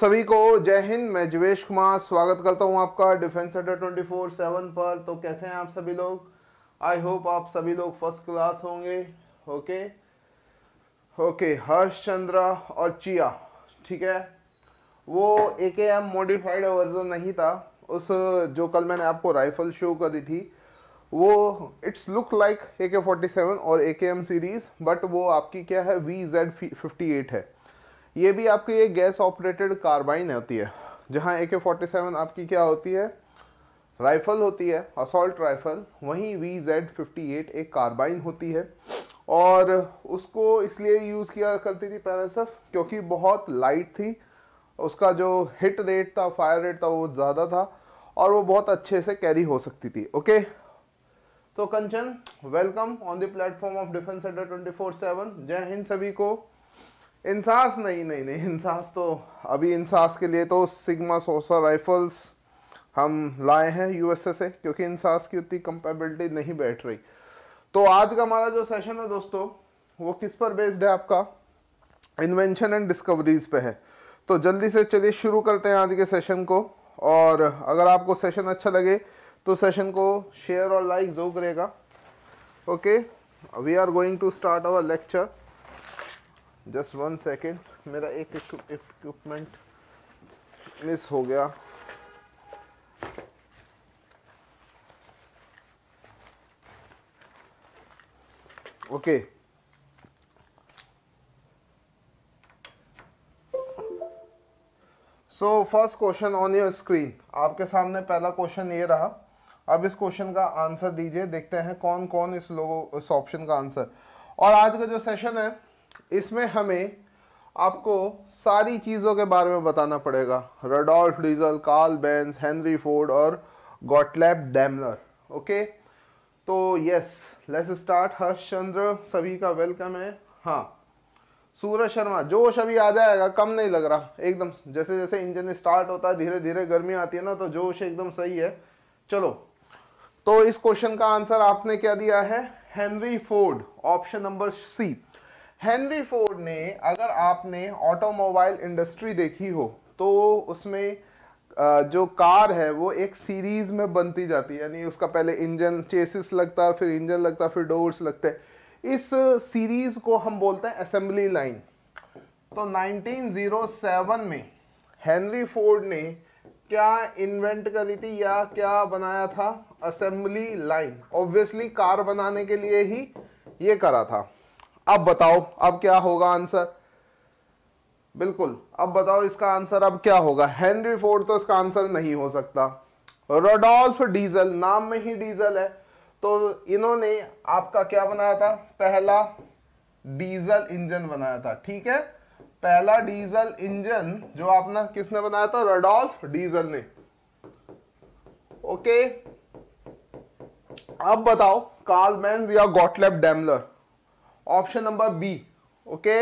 सभी को जय हिंद मैं जिवेश कुमार स्वागत करता हूं आपका defence Adda twenty four seven पर तो कैसे हैं आप सभी लोग आई होप आप सभी लोग फर्स्ट क्लास होंगे ओके ओके हर्ष चंद्रा और चिया ठीक है वो ए के एम मोडिफाइड वर्जन नहीं था उस जो कल मैंने आपको राइफल शो करी थी वो इट्स लुक लाइक ए के फोर्टी सेवन और ए के एम सीरीज़ बट वो आपकी क्या है वी जेड फिफ्टी एट है ये भी आपकी एक गैस ऑपरेटेड कार्बाइन होती है जहाँ ए के फोर्टी सेवन आपकी क्या होती है राइफ़ल होती है असोल्ट राइफ़ल वहीं वी जेड फिफ्टी एट एक कार्बाइन होती है और उसको इसलिए यूज़ किया करती थी पैरासफ क्योंकि बहुत लाइट थी उसका जो हिट रेट था फायर रेट था वो ज़्यादा था और वो बहुत अच्छे से कैरी हो सकती थी ओके तो Kanchan welcome on the platform of defence centre twenty four seven जय हिंद सभी को इंसास नहीं नहीं नहीं इंसास तो अभी इंसास के लिए तो सिग्मा सोसा राइफल्स हम लाए हैं यूएसए से क्योंकि इंसास की उतनी कंपेबिलिटी नहीं बैठ रही तो आज का हमारा जो सेशन है दोस्तों वो किस पर बेस्ड है आपका इन्वेंशन एंड डिस्कवरीज पे है तो जल्दी से चलिए शुरू करते हैं आज के सेशन को और अगर आपको सेशन अच्छा लगे तो सेशन को शेयर और लाइक जरूर करेगा okay we are going to start our lecture just one second मेरा एक इक्विपमेंट मिस हो गया okay so first question on your screen आपके सामने पहला क्वेश्चन ये रहा अब इस क्वेश्चन का आंसर दीजिए देखते हैं कौन कौन इस लोगों इस ऑप्शन का आंसर और आज का जो सेशन है इसमें हमें आपको सारी चीज़ों के बारे में बताना पड़ेगा Rudolf Diesel Karl Benz Henry Ford और गॉटलैब डैमलर ओके तो yes let's start Harsh Chandra सभी का वेलकम है हाँ सूरज शर्मा जोश अभी आ जाएगा कम नहीं लग रहा एकदम जैसे जैसे इंजन स्टार्ट होता है धीरे धीरे गर्मी आती है ना तो जोश एकदम सही है चलो तो इस क्वेश्चन का आंसर आपने क्या दिया है Henry Ford option number C Henry Ford ने अगर आपने ऑटोमोबाइल इंडस्ट्री देखी हो तो उसमें जो कार है वो एक सीरीज में बनती जाती है यानी उसका पहले इंजन चेसिस लगता फिर इंजन लगता फिर डोर्स लगते इस सीरीज को हम बोलते हैं असेंबली लाइन तो 1907 में हेनरी फोर्ड ने क्या इन्वेंट करी थी या क्या बनाया था असेंबली लाइन ऑब्वियसली कार बनाने के लिए ही ये करा था अब बताओ अब क्या होगा आंसर बिल्कुल अब बताओ इसका आंसर अब क्या होगा हेनरी फोर्ड तो इसका आंसर नहीं हो सकता रोडोल्फ डीजल नाम में ही डीजल है तो इन्होंने आपका क्या बनाया था पहला डीजल इंजन बनाया था ठीक है पहला डीजल इंजन जो आपने किसने बनाया था रोडोल्फ डीजल ने ओके अब बताओ कार्ल या Gottlieb Daimler option number B okay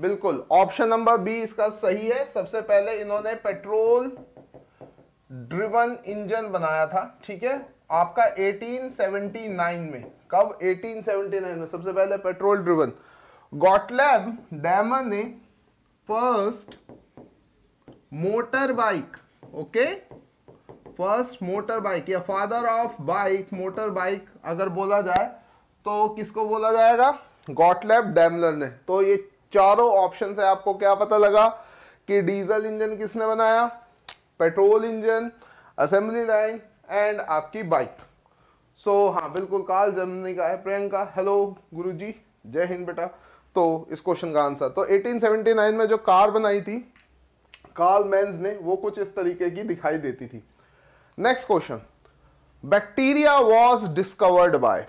बिल्कुल ऑप्शन नंबर बी इसका सही है सबसे पहले इन्होंने पेट्रोल ड्रिवन इंजन बनाया था ठीक है आपका 1879 में कब 1879 में सबसे पहले पेट्रोल ड्रिवन गॉटलैब डैमन ने first motorbike okay okay? First motorbike या father of bike motorbike अगर बोला जाए तो किसको बोला जाएगा गॉटलैब डैमलर ने तो ये चारों ऑप्शन से आपको क्या पता लगा कि डीजल इंजन किसने बनाया petrol engine assembly line and आपकी बाइक सो so, हाँ बिल्कुल काल जमनी का है प्रियंका हेलो गुरुजी जय हिंद बेटा तो इस क्वेश्चन का आंसर तो 1879 में जो कार बनाई थी कार्ल मैंस ने वो कुछ इस तरीके की दिखाई देती थी question bacteria was discovered by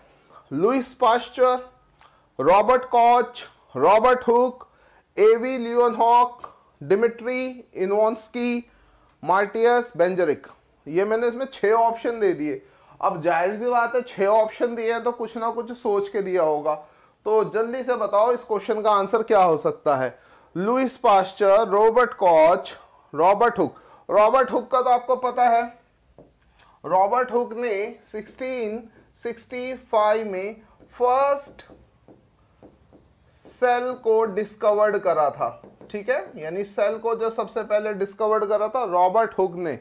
Louis Louis Robert Koch Robert Hooke एवी Leeuwenhoek Dmitri Ivanovsky Martinus Beijerinck ये मैंने इसमें छह ऑप्शन दे दिए अब जाहिर सी बात है छह ऑप्शन दिए हैं तो कुछ ना कुछ सोच के दिया होगा तो जल्दी से बताओ इस क्वेश्चन का आंसर क्या हो सकता है Louis Pasteur Robert Koch Robert Hooke Robert Hooke का तो आपको पता है रॉबर्ट हुक ने 1665 में फर्स्ट सेल को डिस्कवर्ड करा था ठीक है यानी सेल को जो सबसे पहले डिस्कवर्ड करा था रॉबर्ट हुक ने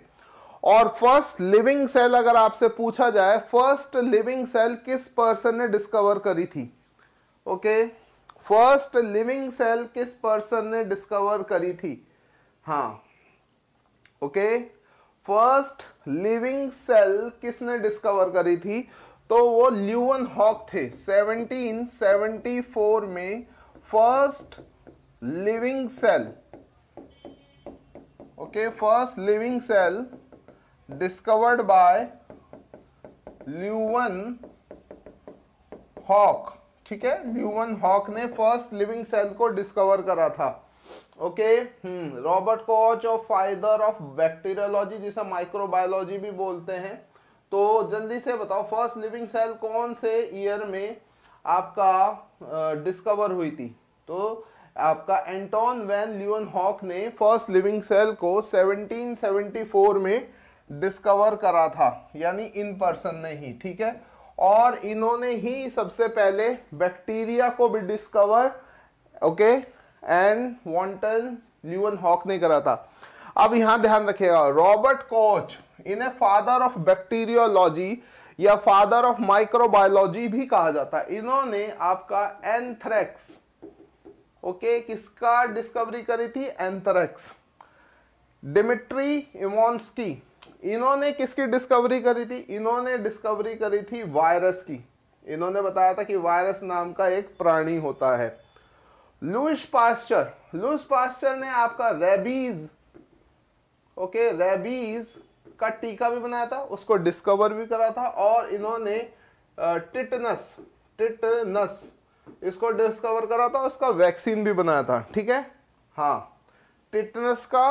और फर्स्ट लिविंग सेल अगर आपसे पूछा जाए फर्स्ट लिविंग सेल किस पर्सन ने डिस्कवर करी थी ओके फर्स्ट लिविंग सेल किस पर्सन ने डिस्कवर करी थी हाँ okay okay? First living cell किसने डिस्कवर करी थी तो वो ल्यूवन हॉक थे 1774 में first living cell okay first living cell discovered by Leeuwenhoek ठीक है ल्यूवन हॉक ने फर्स्ट लिविंग सेल को डिस्कवर करा था ओके रॉबर्ट कोच और फाइदर ऑफ बैक्टीरियोलॉजी जिसे माइक्रोबायोलॉजी भी बोलते हैं तो जल्दी से बताओ फर्स्ट लिविंग सेल कौन से ईयर में आपका डिस्कवर हुई थी तो आपका एंटोन वैन ल्यून हॉक ने फर्स्ट लिविंग सेल को 1774 में डिस्कवर करा था यानी इन पर्सन ने ही ठीक है और इन्होंने ही सबसे पहले बैक्टीरिया को भी डिस्कवर ओके okay, एंड वॉन्टन ल्यूअन हॉक ने करा था अब यहां ध्यान रखिएगा रॉबर्ट कोच इन्हें फादर ऑफ बैक्टीरियोलॉजी या फादर ऑफ माइक्रोबायोलॉजी भी कहा जाता है इन्होंने आपका एंथ्रेक्स ओके okay, किसका डिस्कवरी करी थी एंथ्रेक्स डिमिट्री इमोन्स्की इन्होंने किसकी डिस्कवरी करी थी इन्होंने डिस्कवरी करी थी वायरस की इन्होंने बताया था कि वायरस नाम का एक प्राणी होता है लुइस पास्चर लुइस पास्चर ने आपका रेबीज ओके रेबीज का टीका भी बनाया था उसको डिस्कवर भी करा था और इन्होंने टिटनस टिटनस इसको डिस्कवर करा था उसका वैक्सीन भी बनाया था ठीक है हाँ टिटनस का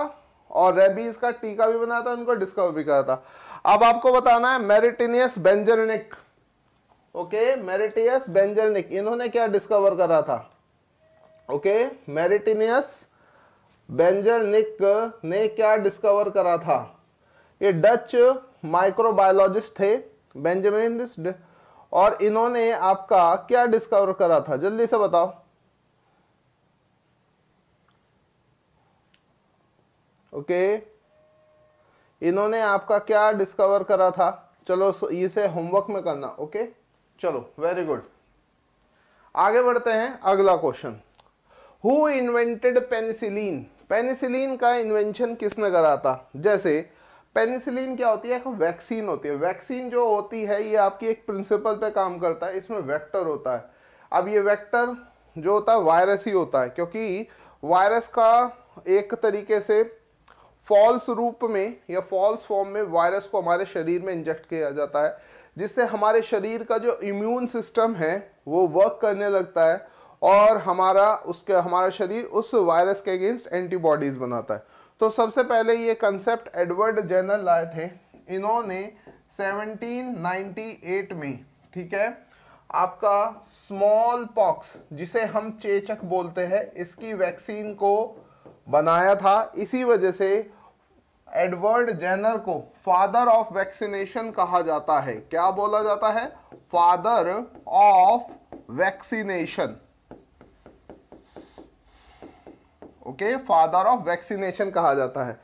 और रेबीज का टीका भी बनाया था उनको डिस्कवर भी करा था अब आपको बताना है मेरिटेनियस बेंजरनिक ओके मेरिटियस बेंजरनिक इन्होंने क्या डिस्कवर करा था ओके मेरिटिनियस बेंजरनिक ने क्या डिस्कवर करा था ये डच माइक्रोबायोलॉजिस्ट थे बेंजामिन और इन्होंने आपका क्या डिस्कवर करा था जल्दी से बताओ ओके इन्होंने आपका क्या डिस्कवर करा था चलो इसे होमवर्क में करना ओके चलो वेरी गुड आगे बढ़ते हैं अगला question who invented penicillin penicillin का इन्वेंशन किसने करा था जैसे पेनिसिलिन क्या होती है एक वैक्सीन होती है वैक्सीन जो होती है ये आपकी एक प्रिंसिपल पे काम करता है इसमें वेक्टर होता है अब ये वेक्टर जो होता है वायरस ही होता है क्योंकि वायरस का एक तरीके से फॉल्स रूप में या फॉल्स फॉर्म में वायरस को हमारे शरीर में इंजेक्ट किया जाता है जिससे हमारे शरीर का जो इम्यून सिस्टम है वो वर्क करने लगता है और हमारा उसके हमारा शरीर उस वायरस के अगेंस्ट एंटीबॉडीज़ बनाता है तो सबसे पहले ये कंसेप्ट एडवर्ड जेनर लाए थे इन्होंने 1798 में ठीक है आपका स्मॉल पॉक्स जिसे हम चेचक बोलते हैं इसकी वैक्सीन को बनाया था इसी वजह से एडवर्ड जेनर को फादर ऑफ वैक्सीनेशन कहा जाता है क्या बोला जाता है father of vaccination okay father of vaccination कहा जाता है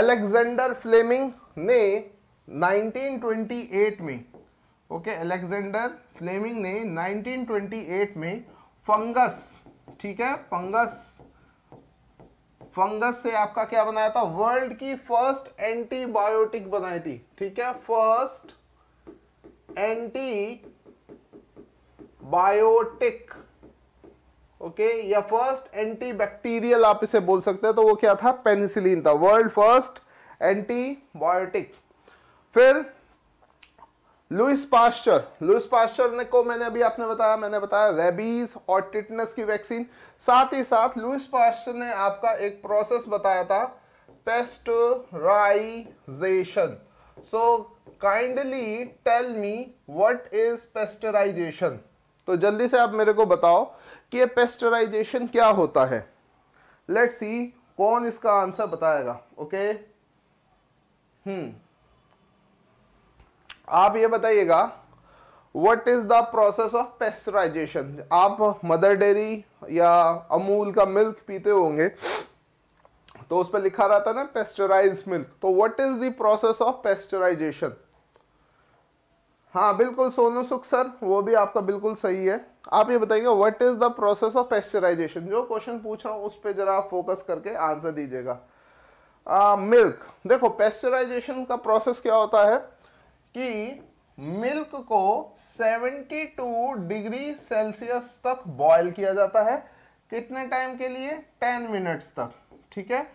एलेक्जेंडर फ्लेमिंग ने 1928 में ओके एलेक्जेंडर फ्लेमिंग ने 1928 में फंगस ठीक है फंगस फंगस से आपका क्या बनाया था वर्ल्ड की फर्स्ट एंटीबायोटिक बनाई थी ठीक है फर्स्ट एंटी बायोटिक ओके या फर्स्ट एंटीबैक्टीरियल आप इसे बोल सकते हैं तो वो क्या था पेनिसिलिन था वर्ल्ड फर्स्ट एंटीबायोटिक फिर लुइस पास्टर लुइस पास्टर ने को मैंने अभी आपने बताया मैंने बताया रेबीज और टिटनेस की वैक्सीन साथ ही साथ लुइस पास्टर ने आपका एक प्रोसेस बताया था pasteurisation so kindly tell me what is pasteurisation तो जल्दी से आप मेरे को बताओ कि पेस्टराइजेशन क्या होता है लेट सी कौन इसका आंसर बताएगा ओके हम्म hmm. आप ये बताइएगा what is the process of pasteurisation आप मदर डेयरी या अमूल का मिल्क पीते होंगे तो उस पर लिखा रहता है ना पेस्टराइज मिल्क तो what is the process of pasteurisation हाँ बिल्कुल सोनू सुख सर वो भी आपका बिल्कुल सही है आप ये बताइए what is the process of pasteurisation जो क्वेश्चन पूछ रहा हूँ उस पर जरा आप फोकस करके आंसर दीजिएगा मिल्क देखो पेस्चराइजेशन का प्रोसेस क्या होता है कि मिल्क को 72 डिग्री सेल्सियस तक बॉयल किया जाता है कितने टाइम के लिए 10 मिनट्स तक ठीक है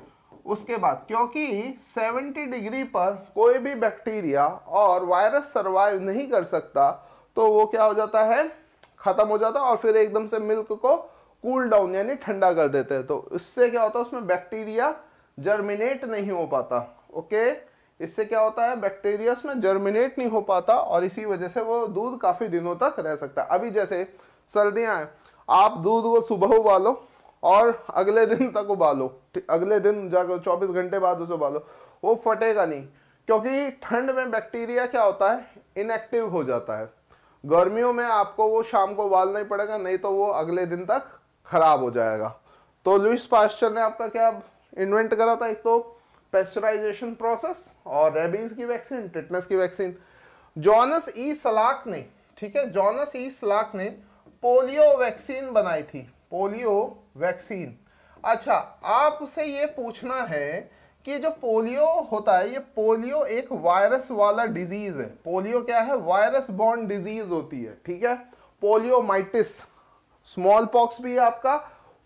उसके बाद क्योंकि 70 डिग्री पर कोई भी बैक्टीरिया और वायरस सरवाइव नहीं कर सकता तो वो क्या हो जाता है खत्म हो जाता और फिर एकदम से मिल्क को कूल डाउन यानी ठंडा कर देते हैं तो इससे क्या होता है उसमें बैक्टीरिया जर्मिनेट नहीं हो पाता ओके इससे क्या होता है बैक्टीरिया उसमें जर्मिनेट नहीं हो पाता और इसी वजह से वो दूध काफ़ी दिनों तक रह सकता है अभी जैसे सर्दियाँ हैं आप दूध वो सुबह उबालो और अगले दिन तक उबालो अगले दिन जाकर 24 घंटे बाद उसे उबालो वो फटेगा नहीं क्योंकि ठंड में बैक्टीरिया क्या होता है इनएक्टिव हो जाता है गर्मियों में आपको वो शाम को उबालना ही पड़ेगा नहीं तो वो अगले दिन तक खराब हो जाएगा तो लुइस पास्टर ने आपका क्या इन्वेंट करा था एक तो पेस्टराइजेशन प्रोसेस और रेबीज की वैक्सीन टिटनेस की वैक्सीन जॉनस ई सलाक ने ठीक है जॉनस ई सलाक ने पोलियो वैक्सीन बनाई थी पोलियो वैक्सीन अच्छा आपसे ये पूछना है कि जो पोलियो होता है ये पोलियो एक वायरस वाला डिजीज है पोलियो क्या है वायरस बॉन्ड डिजीज होती है ठीक है पोलियोमाइटिस स्मॉल पॉक्स भी आपका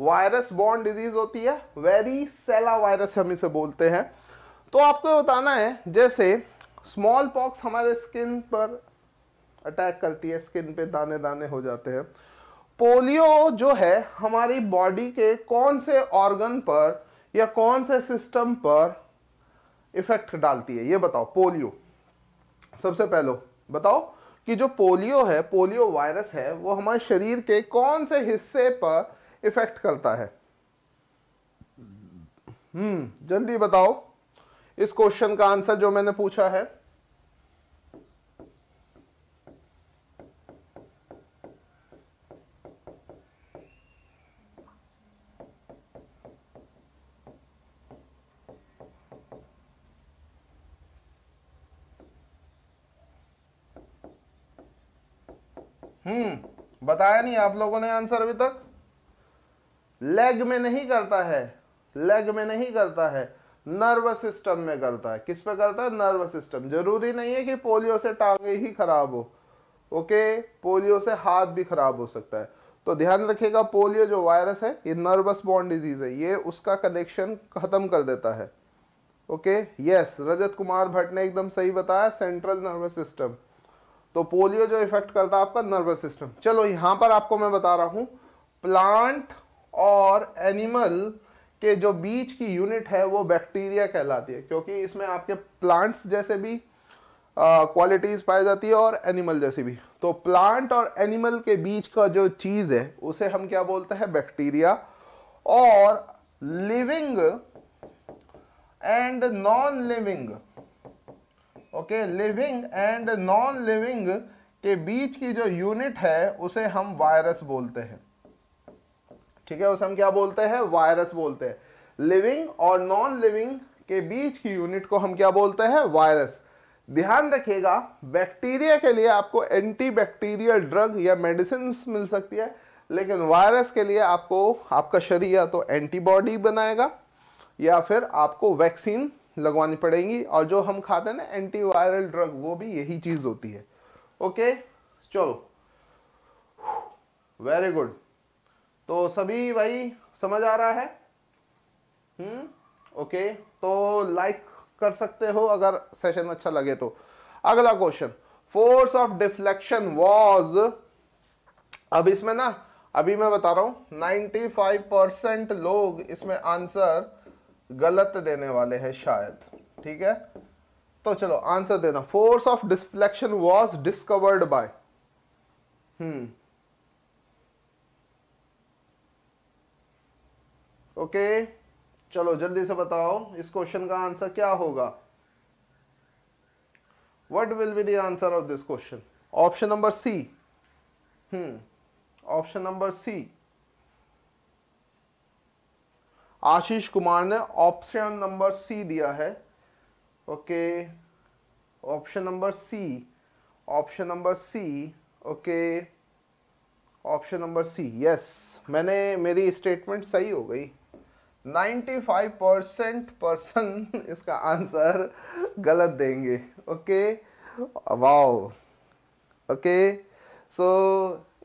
वायरस बॉन्ड डिजीज होती है वेरी सेला वायरस हम इसे बोलते हैं तो आपको बताना है जैसे स्मॉल पॉक्स हमारे स्किन पर अटैक करती है स्किन पे दाने दाने हो जाते हैं पोलियो जो है हमारी बॉडी के कौन से ऑर्गन पर या कौन से सिस्टम पर इफेक्ट डालती है ये बताओ पोलियो सबसे पहले बताओ कि जो पोलियो है पोलियो वायरस है वो हमारे शरीर के कौन से हिस्से पर इफेक्ट करता है हम्म जल्दी बताओ इस क्वेश्चन का आंसर जो मैंने पूछा है हम्म बताया नहीं आप लोगों ने आंसर अभी तक लेग में नहीं करता है लेग में नहीं करता है नर्वस सिस्टम में करता है किस पे करता है नर्वस सिस्टम जरूरी नहीं है कि पोलियो से टांगे ही खराब हो ओके पोलियो से हाथ भी खराब हो सकता है तो ध्यान रखिएगा पोलियो जो वायरस है ये नर्वस बॉन्ड डिजीज है ये उसका कनेक्शन खत्म कर देता है ओके यस रजत कुमार भट्ट ने एकदम सही बताया सेंट्रल नर्वस सिस्टम तो पोलियो जो इफेक्ट करता है आपका नर्वस सिस्टम चलो यहां पर आपको मैं बता रहा हूं प्लांट और एनिमल के जो बीच की यूनिट है वो बैक्टीरिया कहलाती है क्योंकि इसमें आपके प्लांट्स जैसे भी क्वालिटीज़ पाई जाती है और एनिमल जैसी भी तो प्लांट और एनिमल के बीच का जो चीज़ है उसे हम क्या बोलते हैं बैक्टीरिया और living and non living okay living and non living के बीच की जो यूनिट है उसे हम वायरस बोलते हैं ठीक है उसे हम क्या बोलते हैं वायरस बोलते हैं लिविंग और नॉन लिविंग के बीच की यूनिट को हम क्या बोलते हैं वायरस ध्यान रखिएगा बैक्टीरिया के लिए आपको एंटी बैक्टीरियल ड्रग या मेडिसिन मिल सकती है लेकिन वायरस के लिए आपको आपका शरीर या तो एंटीबॉडी बनाएगा या फिर आपको वैक्सीन लगवानी पड़ेंगी और जो हम खाते हैं ना एंटीवायरल ड्रग वो भी यही चीज़ होती है ओके चलो वेरी गुड तो सभी भाई समझ आ रहा है हम्म ओके तो लाइक कर सकते हो अगर सेशन अच्छा लगे तो अगला question force of deflection was अब इसमें ना अभी मैं बता रहा हूं 95 परसेंट लोग इसमें आंसर गलत देने वाले हैं शायद ठीक है तो चलो आंसर देना force of deflection was discovered by hmm okay चलो जल्दी से बताओ इस क्वेश्चन का आंसर क्या होगा what will be the answer of this question option number C hmm option number C Ashish Kumar ने ऑप्शन नंबर सी दिया है okay option number C option number C okay option number C yes मैंने मेरी statement सही हो गई 95 percent person इसका answer गलत देंगे ओके वाओ ओके सो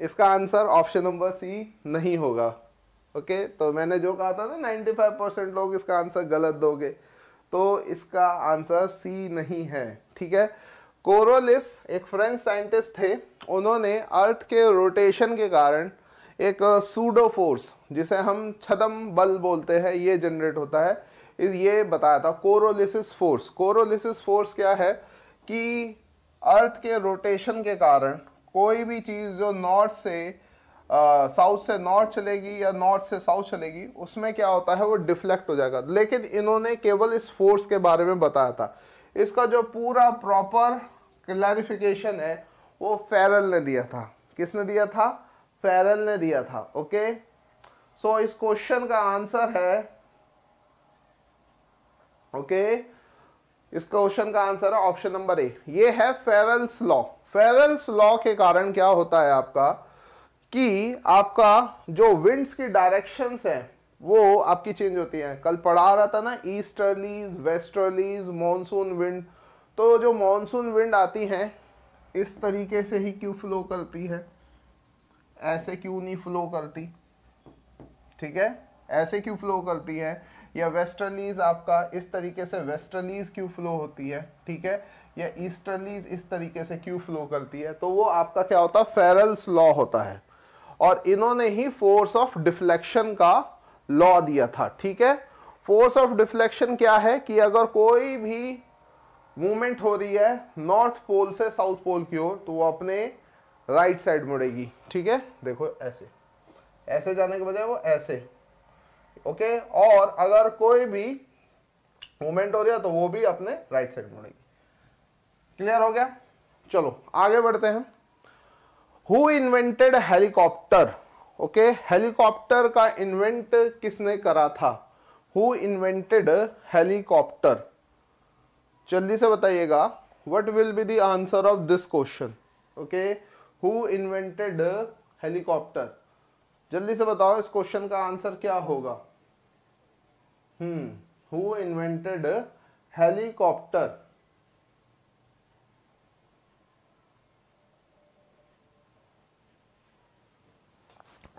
इसका आंसर ऑप्शन नंबर सी नहीं होगा ओके तो मैंने जो कहा था ना 95 परसेंट लोग इसका आंसर गलत दोगे तो इसका आंसर सी नहीं है ठीक है कोरोलिस एक फ्रेंच साइंटिस्ट थे उन्होंने अर्थ के रोटेशन के कारण एक सूडो uh, फोर्स जिसे हम छदम बल बोलते हैं ये जनरेट होता है ये बताया था कोरोलिसिस फोर्स कोरोलिसिस फोर्स क्या है कि अर्थ के रोटेशन के कारण कोई भी चीज़ जो नॉर्थ से साउथ से नॉर्थ चलेगी या नॉर्थ से साउथ चलेगी उसमें क्या होता है वो डिफ्लेक्ट हो जाएगा लेकिन इन्होंने केवल इस फोर्स के बारे में बताया था इसका जो पूरा प्रॉपर क्लैरिफिकेशन है वो फेरल ने दिया था किसने दिया था फेरल ने दिया था ओके सो so, इस क्वेश्चन का आंसर है ओके okay? इस क्वेश्चन का आंसर है ऑप्शन नंबर ए ये है फेरल्स लॉ फेरल्स लॉ के कारण क्या होता है आपका कि आपका जो विंड्स की डायरेक्शंस है वो आपकी चेंज होती है कल पढ़ा रहा था ना ईस्टर्लीज वेस्टर्लीज मॉनसून विंड तो जो मॉनसून विंड आती हैं इस तरीके से ही क्यों फ्लो करती है ऐसे क्यों नहीं फ्लो करती ठीक है ऐसे क्यों फ्लो करती है या वेस्टर्लीज आपका इस तरीके से वेस्टर्लीज क्यों फ्लो होती है ठीक है या ईस्टर्लीज इस तरीके से क्यों फ्लो करती है तो वो आपका क्या होता है फेरल्स लॉ होता है और इन्होंने ही फोर्स ऑफ डिफ्लेक्शन का लॉ दिया था ठीक है फोर्स ऑफ डिफ्लेक्शन क्या है कि अगर कोई भी मूवमेंट हो रही है नॉर्थ पोल से साउथ पोल की ओर तो वो अपने राइट साइड मुड़ेगी ठीक है देखो ऐसे ऐसे जाने के बजाय वो ऐसे ओके और अगर कोई भी मूवमेंट हो रही है तो वो भी अपने राइट साइड मुड़ेगी क्लियर हो गया चलो आगे बढ़ते हैं who invented helicopter okay helicopter का इन्वेंट किसने करा था हु इन्वेंटेड हेलीकॉप्टर जल्दी से बताइएगा what will be the answer of this question okay who invented helicopter जल्दी से बताओ इस क्वेश्चन का आंसर क्या होगा hmm who invented helicopter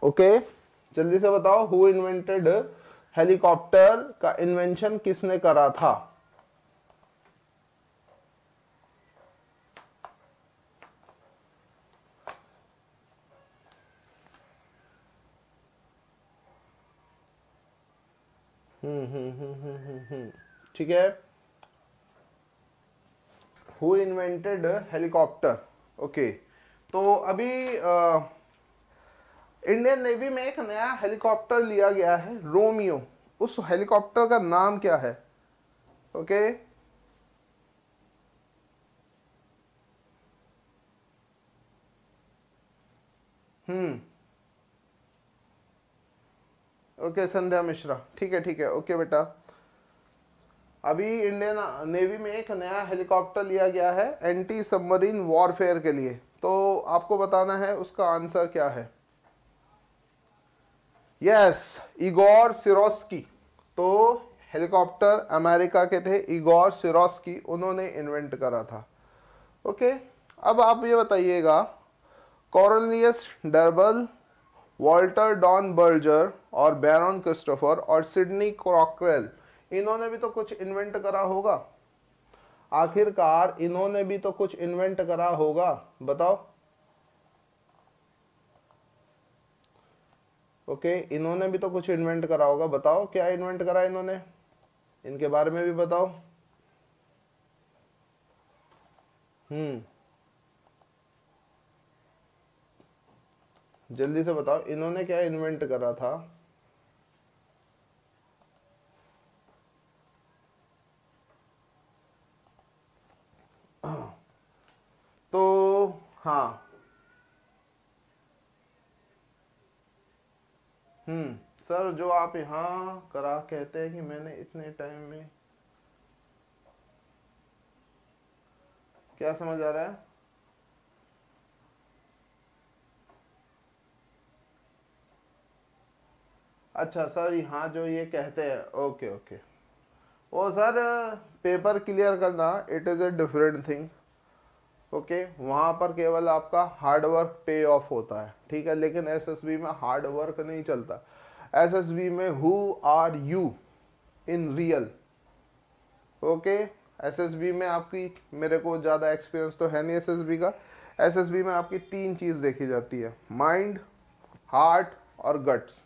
okay जल्दी से बताओ हु इन्वेंटेड हेलीकॉप्टर का इन्वेंशन किसने करा था हम्म, हम्म, हम्म, ठीक है हु इन्वेंटेड हेलीकॉप्टर ओके तो अभी आ, इंडियन नेवी में एक नया हेलीकॉप्टर लिया गया है रोमियो उस हेलीकॉप्टर का नाम क्या है okay hmm okay Sandhya Mishra ठीक है ठीक है ओके बेटा अभी इंडियन नेवी में एक नया हेलीकॉप्टर लिया गया है एंटी सबमरीन वॉरफेयर के लिए तो आपको बताना है उसका आंसर क्या है यस इगोर सिरोस्की तो हेलीकॉप्टर अमेरिका के थे इगोर सिरोस्की उन्होंने इन्वेंट करा था ओके अब आप ये बताइएगा Cornelius Drebbel Walter Dornberger और बैरन क्रिस्टोफर और सिडनी क्रॉकरेल इन्होंने भी तो कुछ इन्वेंट करा होगा आखिरकार इन्होंने भी तो कुछ इन्वेंट करा होगा बताओ ओके okay, इन्होंने भी तो कुछ इन्वेंट करा होगा बताओ क्या इन्वेंट करा इन्होंने इनके बारे में भी बताओ हम्म जल्दी से बताओ इन्होंने क्या इन्वेंट करा था तो हाँ हम्म। सर जो आप यहाँ करा कहते हैं कि मैंने इतने टाइम में क्या समझ आ रहा है अच्छा सर यहाँ जो ये कहते हैं ओके ओके वो सर पेपर क्लियर करना it is a different thing okay वहां वहाँ पर केवल आपका हार्डवर्क पे ऑफ होता है ठीक है लेकिन एसएसबी में हार्ड वर्क नहीं चलता एसएसबी में who are you in real okay SSB में आपकी मेरे को ज़्यादा एक्सपीरियंस तो है नहीं एसएसबी का एसएसबी में आपकी तीन चीज़ देखी जाती है माइंड हार्ट और गट्स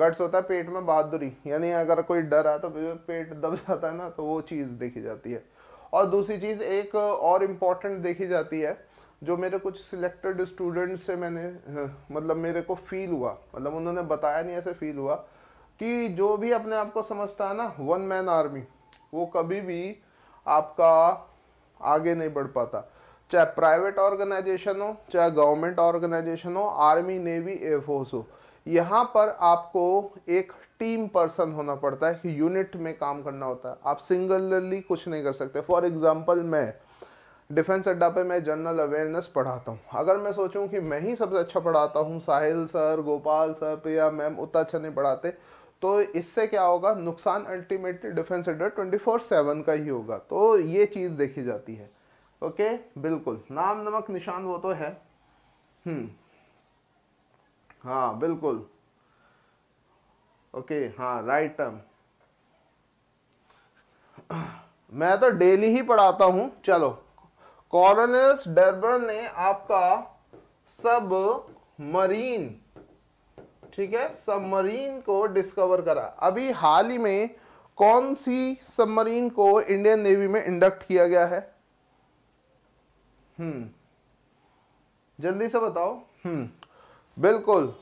गट्स होता है पेट में बहादुरी यानी अगर कोई डर है तो पेट दब जाता है ना तो वो चीज़ देखी जाती है और दूसरी चीज़ एक और इम्पोर्टेंट देखी जाती है जो मेरे कुछ सिलेक्टेड स्टूडेंट से मैंने हाँ, मतलब मेरे को फील हुआ मतलब उन्होंने बताया नहीं ऐसे फील हुआ कि जो भी अपने आप को समझता है ना वन मैन आर्मी वो कभी भी आपका आगे नहीं बढ़ पाता चाहे प्राइवेट ऑर्गेनाइजेशन हो चाहे गवर्नमेंट ऑर्गेनाइजेशन हो आर्मी नेवी एयरफोर्स हो यहाँ पर आपको एक टीम पर्सन होना पड़ता है यूनिट में काम करना होता है आप सिंगलरली कुछ नहीं कर सकते फॉर एग्जाम्पल मैं डिफेंस अड्डा पे मैं जनरल अवेयरनेस पढ़ाता हूँ अगर मैं सोचूं कि मैं ही सबसे अच्छा पढ़ाता हूँ Sahil sir Gopal sir Priya ma'am उतना अच्छा नहीं पढ़ाते तो इससे क्या होगा नुकसान ultimately defence Adda twenty four seven का ही होगा तो ये चीज़ देखी जाती है ओके बिल्कुल नाम नमक निशान वो तो है हम्म। हाँ बिल्कुल ओके हाँ राइट टर्म मैं तो डेली ही पढ़ाता हूं चलो कॉर्नस डरबर्न ने आपका सब मरीन ठीक है सबमरीन को डिस्कवर करा अभी हाल ही में कौन सी सबमरीन को इंडियन नेवी में इंडक्ट किया गया है हम्म जल्दी से बताओ हम्म बिल्कुल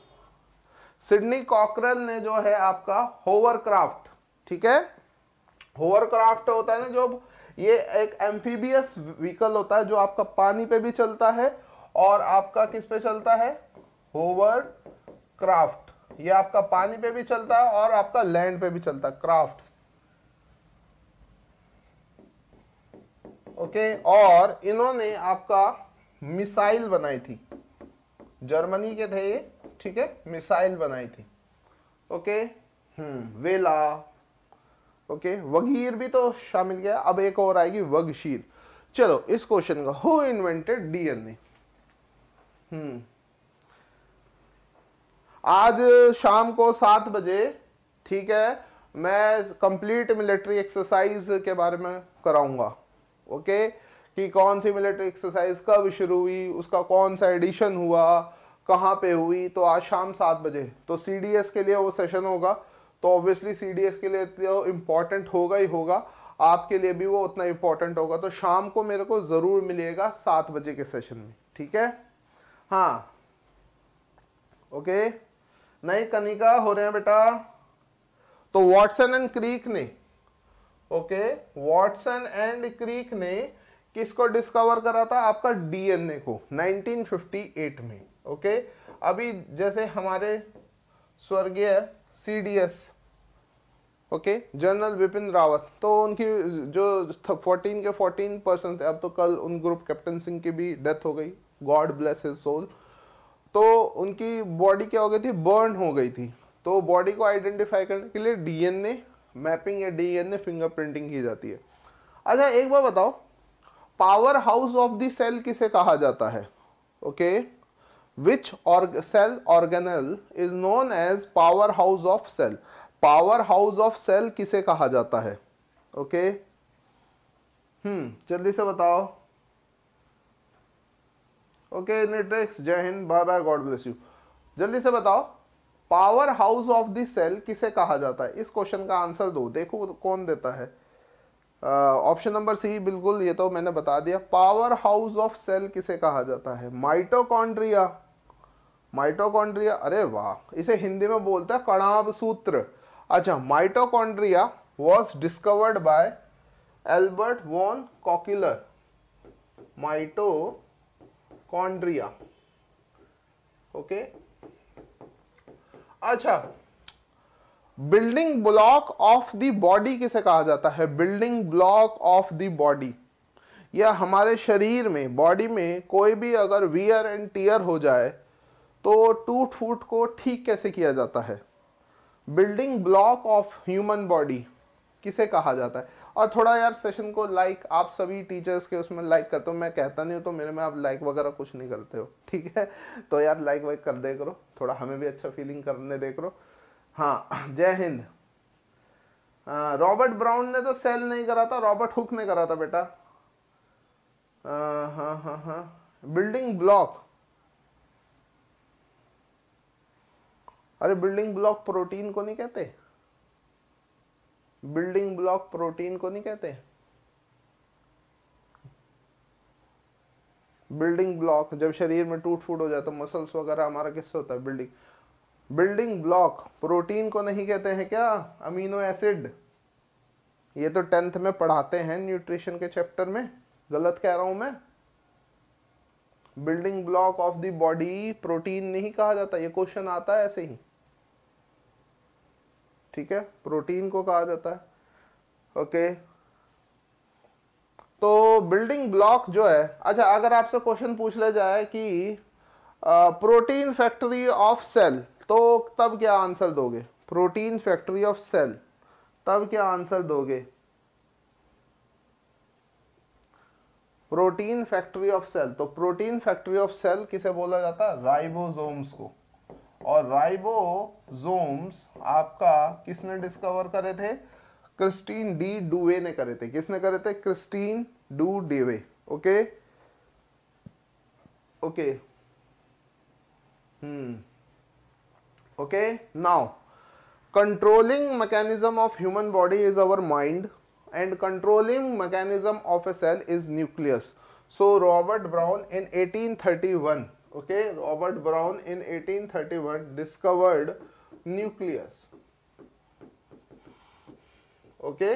सिडनी कॉकरल ने जो है आपका होवरक्राफ्ट ठीक है होवरक्राफ्ट होता है ना जो ये एक एम्फीबियस व्हीकल होता है जो आपका पानी पे भी चलता है और आपका किस पे चलता है होवर क्राफ्ट ये आपका पानी पे भी चलता है और आपका लैंड पे भी चलता है क्राफ्ट ओके और इन्होंने आपका मिसाइल बनाई थी जर्मनी के थे ये ठीक है मिसाइल बनाई थी ओके हम्म वेला ओके वगीर भी तो शामिल किया अब एक और आएगी वगशीर चलो इस क्वेश्चन का हु इन्वेंटेड डीएनए हम्म आज शाम को सात बजे ठीक है मैं कंप्लीट मिलिट्री एक्सरसाइज के बारे में कराऊंगा ओके कि कौन सी मिलिट्री एक्सरसाइज कब शुरू हुई उसका कौन सा एडिशन हुआ कहाँ पे हुई तो आज शाम सात बजे तो सी के लिए वो सेशन होगा तो ऑब्वियसली सी के लिए तो इम्पॉर्टेंट होगा ही होगा आपके लिए भी वो उतना इम्पॉर्टेंट होगा तो शाम को मेरे को ज़रूर मिलेगा सात बजे के सेशन में ठीक है हाँ ओके नहीं कनिका हो रहे हैं बेटा तो वॉटसन एंड क्रीक ने ओके वॉटसन एंड क्रीक ने किसको डिस्कवर करा था आपका डीएनए को 1958 में ओके अभी जैसे हमारे स्वर्गीय C D S okay General Bipin Rawat तो उनकी जो फोर्टीन के फोर्टीन परसेंट थे अब तो कल उन ग्रुप कैप्टन सिंह की भी डेथ हो गई गॉड ब्लेस हिज सोल तो उनकी बॉडी क्या हो गई थी बर्न हो गई थी तो बॉडी को आइडेंटिफाई करने के लिए डीएनए मैपिंग या डीएनए फिंगरप्रिंटिंग की जाती है अच्छा एक बार बताओ power house of the cell किसे कहा जाता है okay okay? which org cell organelle is known as powerhouse of cell powerhouse of cell किसे कहा जाता है ओके okay? हम्म जल्दी से बताओ ओके निट्रिक्स जय Hind bye bye God bless you जल्दी से बताओ power house of the cell किसे कहा जाता है इस क्वेश्चन का आंसर दो देखो कौन देता है ऑप्शन नंबर सी बिल्कुल ये तो मैंने बता दिया पावर हाउस ऑफ सेल किसे कहा जाता है माइटोकॉन्ड्रिया माइटोकॉन्ड्रिया अरे वाह इसे हिंदी में बोलते हैं कणाब सूत्र अच्छा mitochondria was discovered by Albert von Kolliker mitochondria okay अच्छा building block of the body किसे कहा जाता है building block of the body या हमारे शरीर में बॉडी में कोई भी अगर वियर एंड टीयर हो जाए तो टूट फूट को ठीक कैसे किया जाता है building block of human body किसे कहा जाता है और थोड़ा यार सेशन को लाइक आप सभी टीचर्स के उसमें लाइक करते हो मैं कहता नहीं हूँ तो मेरे में आप लाइक वगैरह कुछ नहीं करते हो ठीक है तो यार लाइक वाइक कर दे करो थोड़ा हमें भी अच्छा फीलिंग करने दे करो हाँ जय हिंद रॉबर्ट ब्राउन ने तो सेल नहीं करा था रॉबर्ट हुक ने करा था बेटा हाँ हाँ हाँ बिल्डिंग ब्लॉक अरे बिल्डिंग ब्लॉक प्रोटीन को नहीं कहते बिल्डिंग ब्लॉक प्रोटीन को नहीं कहते बिल्डिंग ब्लॉक जब शरीर में टूट फूट हो जाता है मसल्स वगैरह हमारा किससे होता है बिल्डिंग बिल्डिंग ब्लॉक प्रोटीन को नहीं कहते हैं क्या अमीनो एसिड ये तो टेंथ में पढ़ाते हैं न्यूट्रिशन के चैप्टर में गलत कह रहा हूं मैं building block of the body protein नहीं कहा जाता ये क्वेश्चन आता है ऐसे ही ठीक है प्रोटीन को कहा जाता है ओके तो बिल्डिंग ब्लॉक जो है अच्छा अगर आपसे क्वेश्चन पूछ ले जाए कि प्रोटीन फैक्ट्री ऑफ सेल तो तब क्या आंसर दोगे प्रोटीन फैक्ट्री ऑफ सेल तब क्या आंसर दोगे प्रोटीन फैक्ट्री ऑफ सेल तो प्रोटीन फैक्ट्री ऑफ सेल किसे बोला जाता है राइबोसोम्स को और राइबोसोम्स आपका किसने डिस्कवर करे थे क्रिस्टीन डी डूवे ने करे थे किसने करे थे Christian de Duve okay okay hmm okay now controlling mechanism of human body is our mind and controlling mechanism of a cell is nucleus so Robert Brown in 1831 okay Robert Brown in 1831 discovered nucleus okay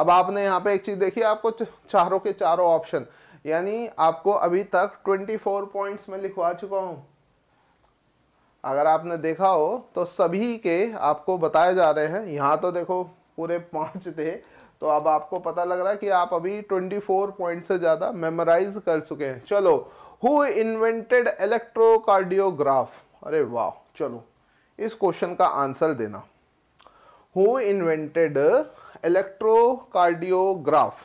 अब आपने यहाँ पे एक चीज देखी आपको चारों के चारों ऑप्शन यानी आपको अभी तक 24 पॉइंट्स में लिखवा चुका हूं अगर आपने देखा हो तो सभी के आपको बताए जा रहे हैं यहां तो देखो पूरे पांच थे तो अब आपको पता लग रहा है कि आप अभी 24 पॉइंट से ज़्यादा मेमोराइज कर चुके हैं चलो हु इन्वेंटेड इलेक्ट्रोकार्डियोग्राफ अरे वाह चलो इस क्वेश्चन का आंसर देना हु इन्वेंटेड इलेक्ट्रोकार्डियोग्राफ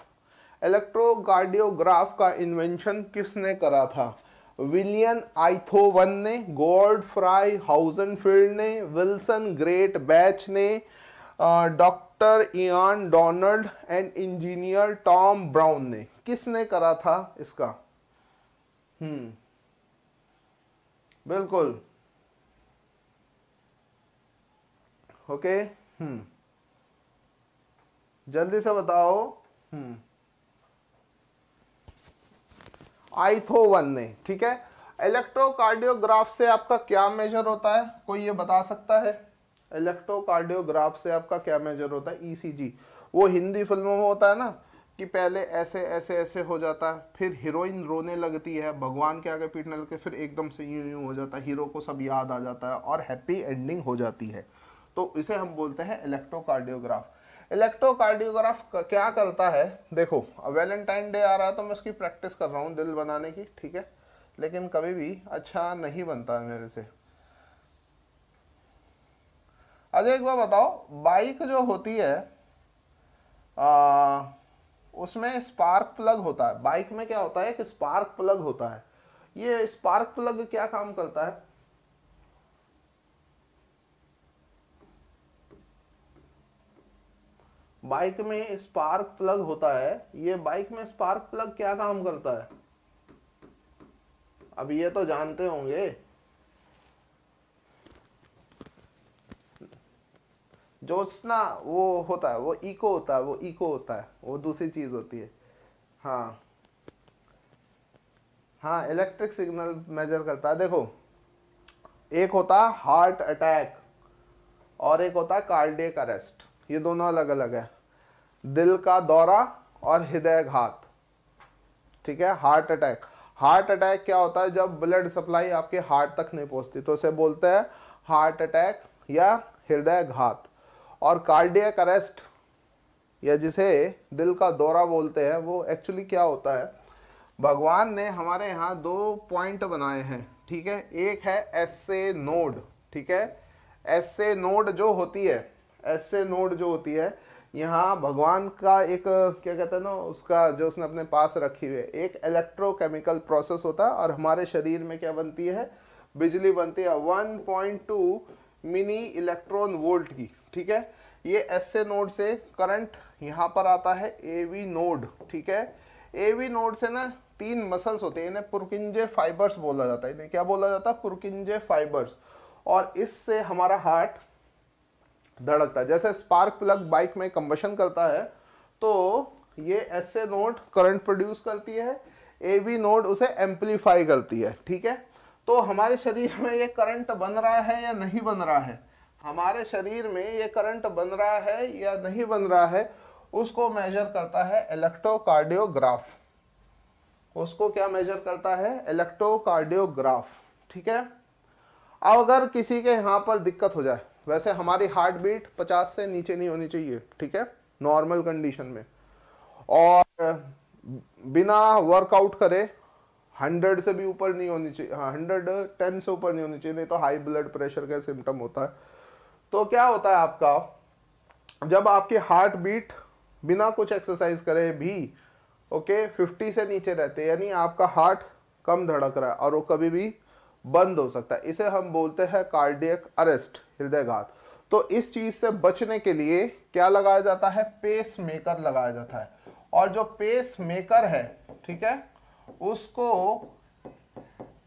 इलेक्ट्रोकार्डियोग्राफ का इन्वेंशन किसने करा था विलियन आइथोवन ने गोल्ड फ्राई हाउजनफील्ड ने विल्सन ग्रेट बैच ने doctor Ian Donald and engineer Tom Brown ने किसने करा था इसका हम्म बिल्कुल ओके हम्म hmm. जल्दी से बताओ हम्म hmm. वन ने ठीक है इलेक्ट्रोकार्डियोग्राफ से आपका क्या मेजर होता है कोई ये बता सकता है इलेक्ट्रोकार्डियोग्राफ से आपका क्या मेजर होता है ईसीजी e वो हिंदी फिल्मों में होता है ना कि पहले ऐसे ऐसे ऐसे हो जाता है फिर हीरोइन रोने लगती है भगवान के आगे पीटने लगते फिर एकदम से यूं यूं हो जाता है हीरो को सब याद आ जाता है और हैप्पी एंडिंग हो जाती है तो इसे हम बोलते हैं इलेक्ट्रोकार्डियोग्राफ इलेक्ट्रोकार्डियोग्राफ क्या करता है देखो वैलेंटाइन डे आ रहा है तो मैं उसकी प्रैक्टिस कर रहा हूँ दिल बनाने की ठीक है लेकिन कभी भी अच्छा नहीं बनता है मेरे से अजय एक बार बताओ बाइक जो होती है आ, उसमें स्पार्क प्लग होता है बाइक में क्या होता है कि स्पार्क प्लग होता है ये स्पार्क प्लग क्या काम करता है बाइक में स्पार्क प्लग होता है ये बाइक में स्पार्क प्लग क्या काम करता है अब ये तो जानते होंगे जोत्सना वो होता है वो इको होता है वो इको होता है वो दूसरी चीज़ होती है हाँ हाँ इलेक्ट्रिक सिग्नल मेजर करता है देखो एक होता है हार्ट अटैक और एक होता है कार्डियक अरेस्ट ये दोनों अलग अलग है दिल का दौरा और हृदय घात ठीक है हार्ट अटैक हार्ट अटैक क्या होता है जब ब्लड सप्लाई आपके हार्ट तक नहीं पहुंचती तो उसे बोलते हैं हार्ट अटैक या हृदय घात और कार्डियक अरेस्ट या जिसे दिल का दौरा बोलते हैं वो एक्चुअली क्या होता है भगवान ने हमारे यहाँ दो पॉइंट बनाए हैं ठीक है एक है एस ए नोड ठीक है एस ए नोड जो होती है एस ए नोड जो होती है यहाँ भगवान का एक क्या कहते हैं ना उसका जो उसने अपने पास रखी हुई है एक इलेक्ट्रोकेमिकल प्रोसेस होता है और हमारे शरीर में क्या बनती है बिजली बनती है 1.2 मिनी इलेक्ट्रॉन वोल्ट की ठीक है ये एस ए नोड से करंट यहाँ पर आता है ए वी नोड ठीक है ए वी नोड से ना तीन मसल्स होते हैं इन्हें पुरकिंजे फाइबर्स बोला जाता है इन्हें क्या बोला जाता है पुरकिंजे फाइबर्स और इससे हमारा हार्ट धड़कता है जैसे स्पार्क प्लग बाइक में कंबशन करता है तो ये S A node current produce करती है ए वी नोड उसे एम्पलीफाई करती है ठीक है तो हमारे शरीर में ये करंट बन रहा है या नहीं बन रहा है हमारे शरीर में ये करंट बन रहा है या नहीं बन रहा है उसको मेजर करता है इलेक्ट्रोकार्डियोग्राफ उसको क्या मेजर करता है इलेक्ट्रोकार्डियोग्राफ ठीक है अब अगर किसी के यहाँ पर दिक्कत हो जाए वैसे हमारी हार्ट बीट 50 से नीचे नहीं होनी चाहिए ठीक है नॉर्मल कंडीशन में और बिना वर्कआउट करे हंड्रेड से भी ऊपर नहीं होनी चाहिए हाँ हंड्रेड टेन से ऊपर नहीं होनी चाहिए नहीं तो हाई ब्लड प्रेशर का सिम्टम होता है तो क्या होता है आपका जब आपके हार्ट बीट बिना कुछ एक्सरसाइज करे भी ओके फिफ्टी से नीचे रहते हैं यानी आपका हार्ट कम धड़क रहा है और वो कभी भी बंद हो सकता है इसे हम बोलते हैं कार्डियक अरेस्ट हृदयघात तो इस चीज़ से बचने के लिए क्या लगाया जाता है पेस मेकर लगाया जाता है और जो पेस मेकर है ठीक है उसको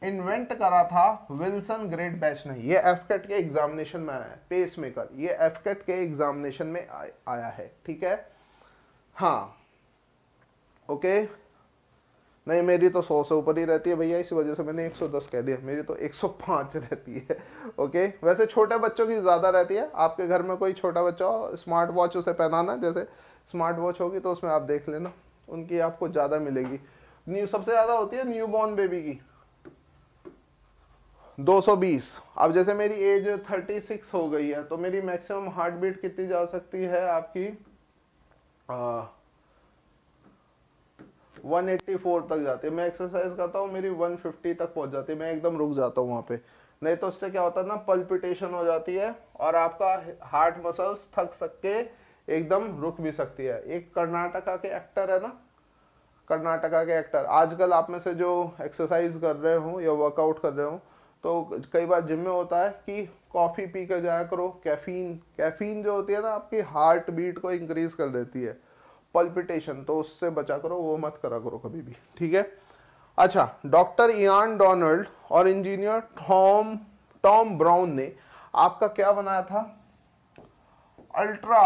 इन्वेंट करा था विल्सन ग्रेट बैच ने ये एफकेट के एग्जामिनेशन में आया है पेस मेकर ये एफकेट के एग्जामिनेशन में आ, आया है ठीक है हाँ ओके नहीं मेरी तो 100 से ऊपर ही रहती है भैया इसी वजह से मैंने 110 कह दिया मेरी तो 105 रहती है ओके वैसे छोटे बच्चों की ज़्यादा रहती है आपके घर में कोई छोटा बच्चा हो स्मार्ट वॉच उसे पहनाना जैसे स्मार्ट वॉच होगी तो उसमें आप देख लेना उनकी आपको ज़्यादा मिलेगी न्यू सबसे ज़्यादा होती है न्यू बॉर्न बेबी की 220 अब जैसे मेरी एज 36 हो गई है तो मेरी मैक्सिमम हार्ट बीट कितनी जा सकती है आपकी आ, 184 तक जाती है मैं एक्सरसाइज करता हूँ मेरी 150 तक पहुंच जाती है मैं एकदम रुक जाता हूँ वहां पे नहीं तो उससे क्या होता है ना पल्पिटेशन हो जाती है और आपका हार्ट मसल्स थक सके एकदम रुक भी सकती है एक कर्नाटका के एक्टर है ना कर्नाटका के एक्टर आजकल आप में से जो एक्सरसाइज कर रहे हो या वर्कआउट कर रहे हो तो कई बार जिम में होता है कि कॉफ़ी पी कर जाया करो कैफीन कैफीन जो होती है ना आपकी हार्ट बीट को इंक्रीज कर देती है पल्पिटेशन तो उससे बचा करो वो मत करा करो कभी भी ठीक है अच्छा डॉक्टर इयान डोनाल्ड और इंजीनियर टॉम टॉम ब्राउन ने आपका क्या बनाया था अल्ट्रा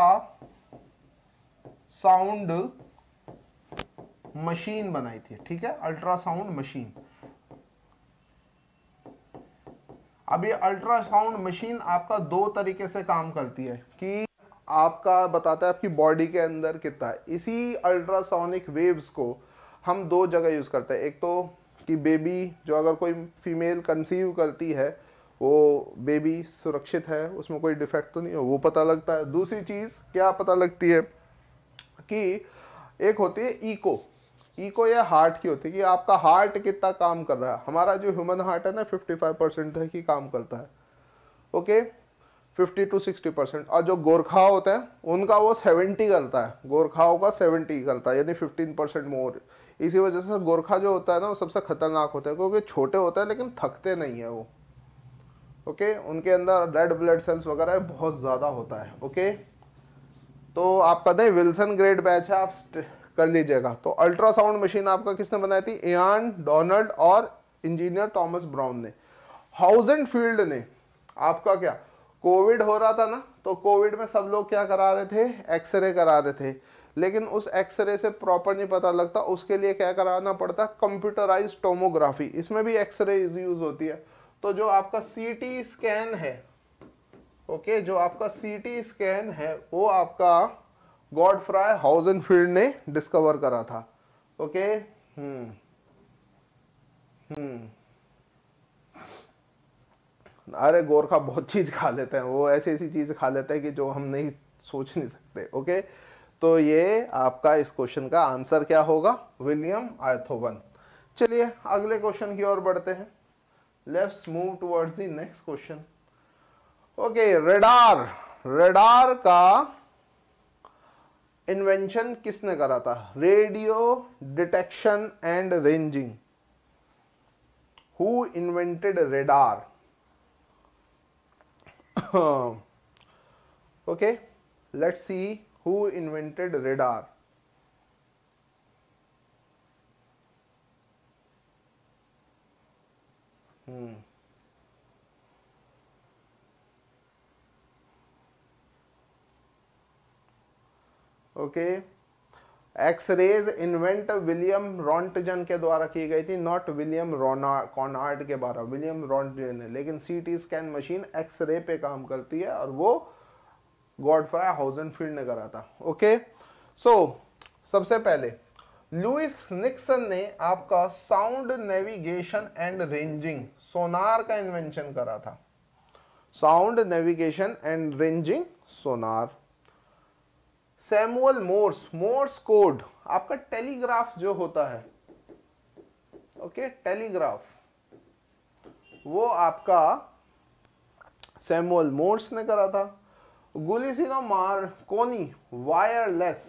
साउंड मशीन बनाई थी ठीक है अल्ट्रासाउंड मशीन अब ये अल्ट्रासाउंड मशीन आपका दो तरीके से काम करती है कि आपका बताता है आपकी बॉडी के अंदर कितना है इसी अल्ट्रासाउनिक वेव्स को हम दो जगह यूज़ करते हैं एक तो कि बेबी जो अगर कोई फीमेल कंसीव करती है वो बेबी सुरक्षित है उसमें कोई डिफेक्ट तो नहीं है वो पता लगता है दूसरी चीज़ क्या पता लगती है कि एक होती है ईको इको या हार्ट की होती है कि आपका हार्ट कितना काम कर रहा है हमारा जो ह्यूमन हार्ट है ना 55 फाइव परसेंट तक ही काम करता है ओके 50 टू 60 परसेंट और जो गोरखा होते हैं उनका वो 70 करता है गोरखाओं का 70 करता है यानी 15 परसेंट मोर इसी वजह से गोरखा जो होता है ना वो सबसे खतरनाक होता है क्योंकि छोटे होते हैं लेकिन थकते नहीं है वो ओके उनके अंदर रेड ब्लड सेल्स वगैरह बहुत ज़्यादा होता है ओके तो आप पता है विल्सन ग्रेड बैच है आप कर लीजिएगा तो अल्ट्रासाउंड मशीन आपका किसने बनाई थी एन डोनाल्ड और इंजीनियर थॉमस ब्राउन ने हाउजेंड फील्ड ने आपका क्या कोविड हो रहा था ना तो कोविड में सब लोग क्या करा रहे थे एक्सरे करा रहे थे लेकिन उस एक्सरे से प्रॉपर नहीं पता लगता उसके लिए क्या कराना पड़ता कंप्यूटराइज टोमोग्राफी इसमें भी एक्सरे यूज होती है तो जो आपका सीटी स्कैन है ओके जो आपका सीटी स्कैन है वो आपका गॉड हाउस हाउजन फील्ड ने डिस्कवर करा था ओके हम्म हम्म अरे गोरखा बहुत चीज़ खा लेते हैं वो ऐसी ऐसी चीज़ खा लेते हैं कि जो हम नहीं सोच नहीं सकते ओके तो ये आपका इस क्वेश्चन का आंसर क्या होगा विलियम आयथोवन चलिए अगले क्वेश्चन की ओर बढ़ते हैं let's move towards the next question okay radar radar का इन्वेंशन किसने करा था radio detection and ranging who invented radar let see see invented radar radar hmm okay x-rays invent William Roentgen के द्वारा की गई थी नॉट विलियम कॉनार्ड के द्वारा विलियम रॉन्टजन ने लेकिन C T scan machine x-ray पे काम करती है और वो गॉडफ्राय हाउजनफील्ड ने करा था ओके सो so, सबसे पहले लुइस निक्सन ने आपका sound navigation and ranging sonar का इन्वेंशन करा था sound navigation and ranging sonar Samuel Morse Morse code आपका टेलीग्राफ जो होता है ओके टेलीग्राफ वो आपका सैमुअल मोर्स ने करा था गुलिसिनो मार्कोनी वायरलेस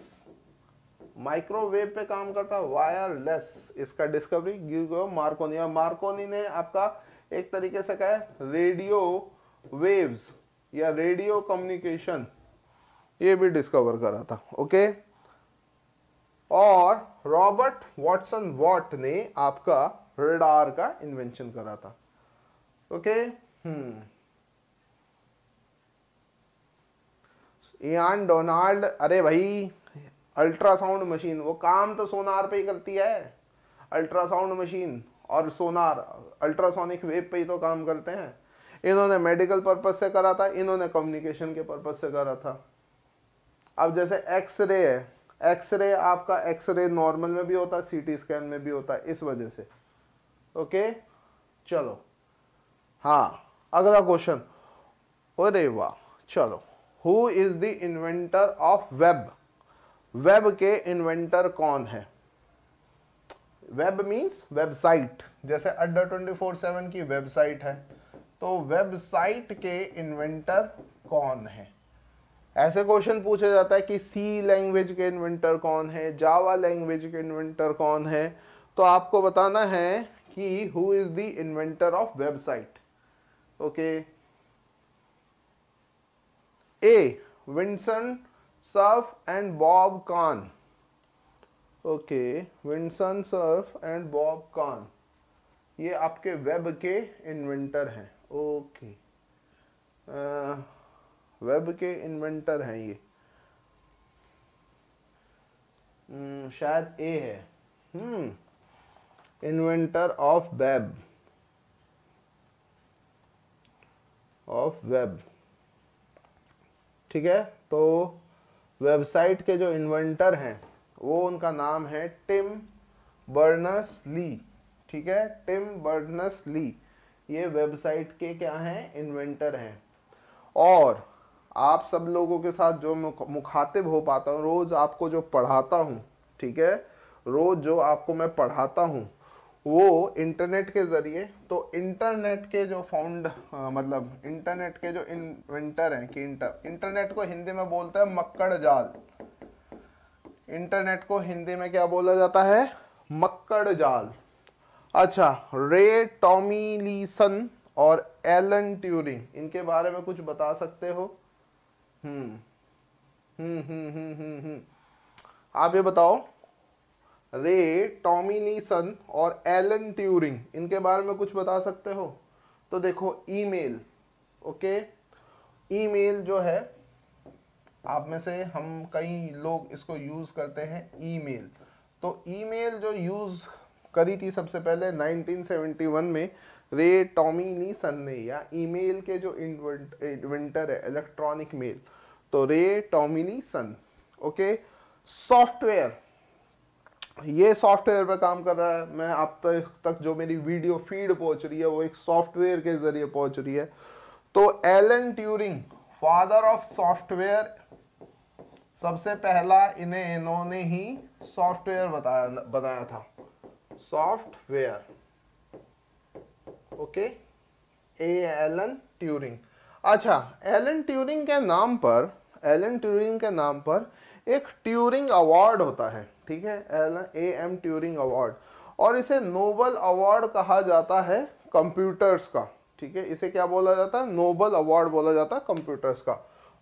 माइक्रोवेव पे काम करता वायरलेस इसका डिस्कवरी मार्कोनी और मार्कोनी ने आपका एक तरीके से कहा रेडियो वेव्स या रेडियो कम्युनिकेशन ये भी डिस्कवर करा था ओके और रॉबर्ट वॉटसन वॉट ने आपका रेडार का इन्वेंशन करा था ओके इयान डोनाल्ड अरे भाई अल्ट्रासाउंड मशीन वो काम तो सोनार पे ही करती है अल्ट्रासाउंड मशीन और सोनार अल्ट्रासोनिक वेव पे ही तो काम करते हैं इन्होंने मेडिकल पर्पज से करा था इन्होंने कम्युनिकेशन के पर्पज से करा था अब जैसे एक्सरे है एक्सरे आपका एक्सरे नॉर्मल में भी होता है सीटी स्कैन में भी होता है इस वजह से ओके चलो हाँ अगला क्वेश्चन अरे वाह चलो who is the inventor of web web के इन्वेंटर कौन है वेब मीन्स वेबसाइट जैसे अड्डा ट्वेंटी फोर सेवन की वेबसाइट है तो वेबसाइट के इन्वेंटर कौन है ऐसे क्वेश्चन पूछा जाता है कि सी लैंग्वेज के इन्वेंटर कौन है जावा लैंग्वेज के इन्वेंटर कौन है तो आपको बताना है कि who is the inventor of website okay A Vinton Cerf and Bob Kahn okay Vinton Cerf and Bob Kahn ये आपके वेब के इन्वेंटर हैं ओके okay. Uh, वेब के इन्वेंटर हैं ये हम्म, शायद ए है hmm, inventor of web of web ठीक है तो वेबसाइट के जो इन्वेंटर हैं वो उनका नाम है टिम बर्नस ली ठीक है टिम बर्नस ली ये वेबसाइट के क्या हैं इन्वेंटर हैं और आप सब लोगों के साथ जो मुखातिब हो पाता हूँ रोज़ आपको जो पढ़ाता हूँ ठीक है रोज़ जो आपको मैं पढ़ाता हूँ वो इंटरनेट के ज़रिए तो इंटरनेट के जो फाउंड मतलब इंटरनेट के जो इन्वेंटर हैं कि इंटर इंटरनेट को हिंदी में बोलता है मक्कड़ जाल इंटरनेट को हिंदी में क्या बोला जाता है मक्कड़ जाल अच्छा रे टॉमी लीसन और एलन ट्यूरिंग इनके बारे में कुछ बता सकते हो हम्म।, हम्म, हम्म, हम्म आप ये बताओ रे नीसन और एलन ट्यूरिंग इनके बारे में कुछ बता सकते हो तो देखो ईमेल ओके ईमेल जो है आप में से हम कई लोग इसको यूज़ करते हैं ईमेल तो ईमेल जो यूज़ करी थी सबसे पहले 1971 में रे टॉमी सन ने या ईमेल के जो इन्वेंटर है इलेक्ट्रॉनिक मेल तो Ray Tomlinson okay software ये सॉफ्टवेयर पर काम कर रहा है मैं अब तक तक जो मेरी वीडियो फीड पहुंच रही है वो एक सॉफ्टवेयर के जरिए पहुंच रही है तो Alan Turing father of software सबसे पहला इन्हें इन्होंने ही सॉफ्टवेयर बताया बनाया था software okay A Alan Turing अच्छा एलन ट्यूरिंग के नाम पर एलन ट्यूरिंग के नाम पर एक ट्यूरिंग अवार्ड होता है ठीक है Alan A M Turing award और इसे नोबल अवार्ड कहा जाता है कंप्यूटर्स का ठीक है इसे क्या बोला जाता है नोबल अवार्ड बोला जाता है कंप्यूटर्स का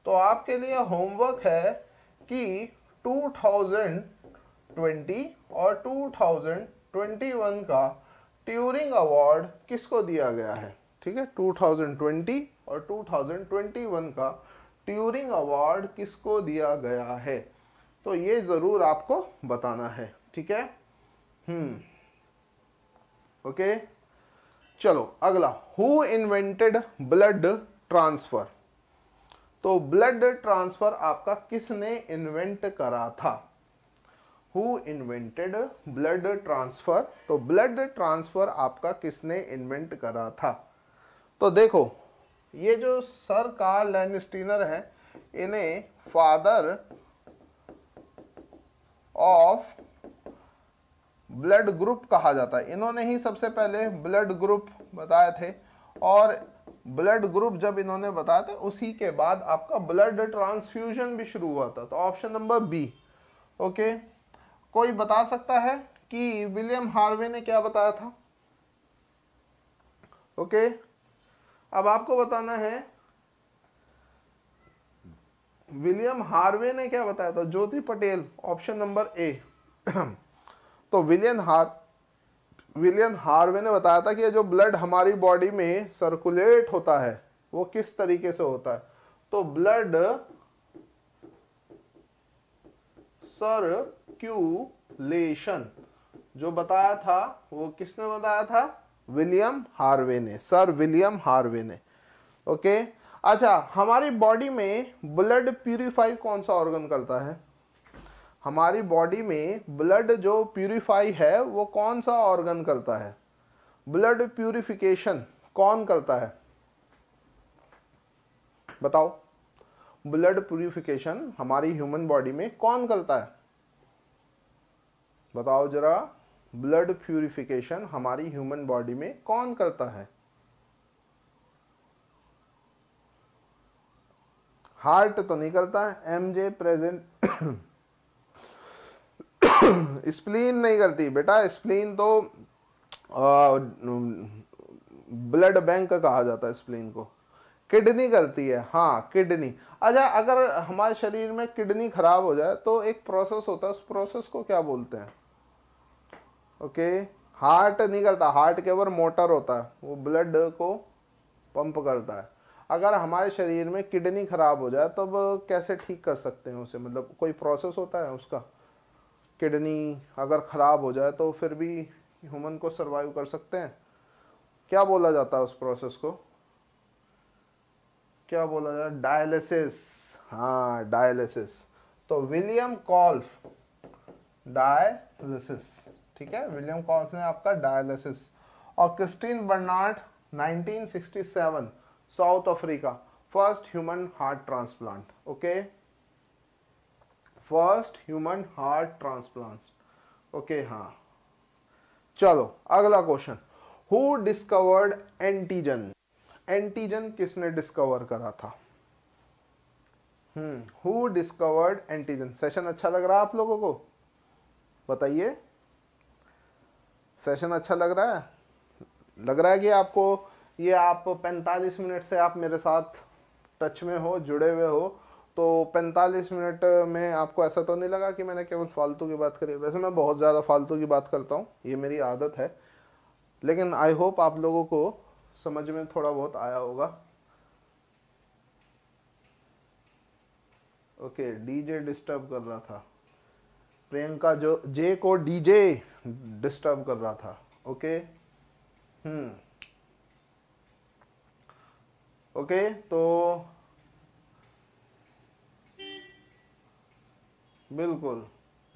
तो आपके लिए होमवर्क है कि 2020 और 2021 का ट्यूरिंग अवार्ड किसको दिया गया है ठीक है 2020 और 2021 का ट्यूरिंग अवार्ड किसको दिया गया है तो ये ज़रूर आपको बताना है ठीक है हम्म ओके चलो अगला हु इन्वेंटेड ब्लड ट्रांसफ़र तो ब्लड ट्रांसफ़र आपका किसने इन्वेंट करा था हु इन्वेंटेड ब्लड ट्रांसफ़र तो ब्लड ट्रांसफ़र आपका किसने इन्वेंट करा था तो देखो ये जो सर कार लैनस्टीनर है इन्हें फादर ऑफ ब्लड ग्रुप कहा जाता है इन्होंने ही सबसे पहले ब्लड ग्रुप बताए थे और ब्लड ग्रुप जब इन्होंने बताया था उसी के बाद आपका ब्लड ट्रांसफ्यूजन भी शुरू हुआ था तो ऑप्शन नंबर बी ओके कोई बता सकता है कि विलियम हार्वे ने क्या बताया था ओके अब आपको बताना है विलियम हार्वे ने क्या बताया था Jyoti Patel option number A तो विलियम हार विलियम हार्वे ने बताया था कि जो ब्लड हमारी बॉडी में सर्कुलेट होता है वो किस तरीके से होता है तो ब्लड सर्क्यूलेशन जो बताया था वो किसने बताया था विलियम हार्वे ने सर विलियम हार्वे ने ओके अच्छा हमारी बॉडी में ब्लड प्यूरिफाई कौन सा ऑर्गन करता है हमारी बॉडी में ब्लड जो प्यूरिफाई है वो कौन सा ऑर्गन करता है ब्लड प्यूरिफिकेशन कौन करता है बताओ ब्लड प्यूरिफिकेशन हमारी ह्यूमन बॉडी में कौन करता है बताओ जरा ब्लड प्यूरिफिकेशन हमारी ह्यूमन बॉडी में कौन करता है हार्ट तो नहीं करता एम जे प्रेजेंट स्प्लीन नहीं करती बेटा स्प्लीन तो ब्लड बैंक कहा जाता है स्प्लीन को किडनी करती है हाँ किडनी अच्छा अगर हमारे शरीर में किडनी खराब हो जाए तो एक प्रोसेस होता है उस प्रोसेस को क्या बोलते हैं ओके हार्ट नहीं करता हार्ट के ऊपर मोटर होता है वो ब्लड को पंप करता है अगर हमारे शरीर में किडनी खराब हो जाए तब तो कैसे ठीक कर सकते हैं उसे मतलब कोई प्रोसेस होता है उसका किडनी अगर ख़राब हो जाए तो फिर भी ह्यूमन को सर्वाइव कर सकते हैं क्या बोला जाता है उस प्रोसेस को क्या बोला जाए डायलिसिस हाँ डायलिसिस तो विलियम कॉल्फ डायलिसिस ठीक है विलियम कॉल्फ ने आपका डायलिसिस और Christiaan Barnard 1967 South Africa first human heart transplant okay first human heart transplant okay हाँ चलो अगला question who discovered antigen antigen किसने डिस्कवर करा था हु डिस्कवर्ड एंटीजन सेशन अच्छा लग रहा है आप लोगों को बताइए सेशन अच्छा लग रहा है लग रहा है कि आपको ये आप 45 मिनट से आप मेरे साथ टच में हो जुड़े हुए हो तो 45 मिनट में आपको ऐसा तो नहीं लगा कि मैंने केवल फालतू की बात करी वैसे मैं बहुत ज़्यादा फालतू की बात करता हूँ ये मेरी आदत है लेकिन आई होप आप लोगों को समझ में थोड़ा बहुत आया होगा ओके डीजे डिस्टर्ब कर रहा था प्रियंका जो जे को डीजे डिस्टर्ब कर रहा था ओके हम्म ओके तो बिल्कुल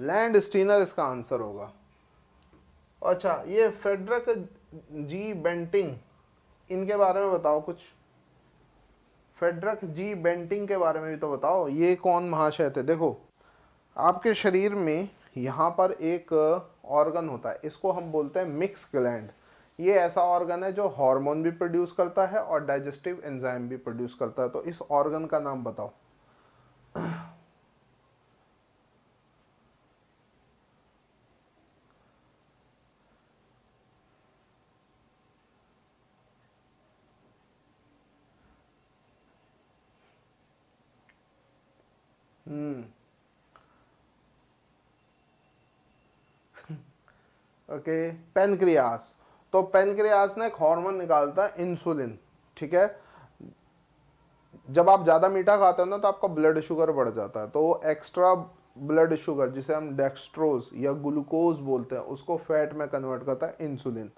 लैंड स्टीनर इसका आंसर होगा अच्छा ये फेडरक जी बेंटिंग इनके बारे में बताओ कुछ फेडरक जी बेंटिंग के बारे में भी तो बताओ ये कौन महाशय थे देखो आपके शरीर में यहाँ पर एक ऑर्गन होता है इसको हम बोलते हैं मिक्स ग्लैंड ये ऐसा ऑर्गन है जो हार्मोन भी प्रोड्यूस करता है और डाइजेस्टिव एंजाइम भी प्रोड्यूस करता है तो इस ऑर्गन का नाम बताओ ओके पेनक्रियास तो पेनक्रियास ना एक हॉर्मोन निकालता है इंसुलिन ठीक है जब आप ज़्यादा मीठा खाते हो ना तो आपका ब्लड शुगर बढ़ जाता है तो वो एक्स्ट्रा ब्लड शुगर जिसे हम डेक्स्ट्रोज या ग्लूकोज बोलते हैं उसको फैट में कन्वर्ट करता है इंसुलिन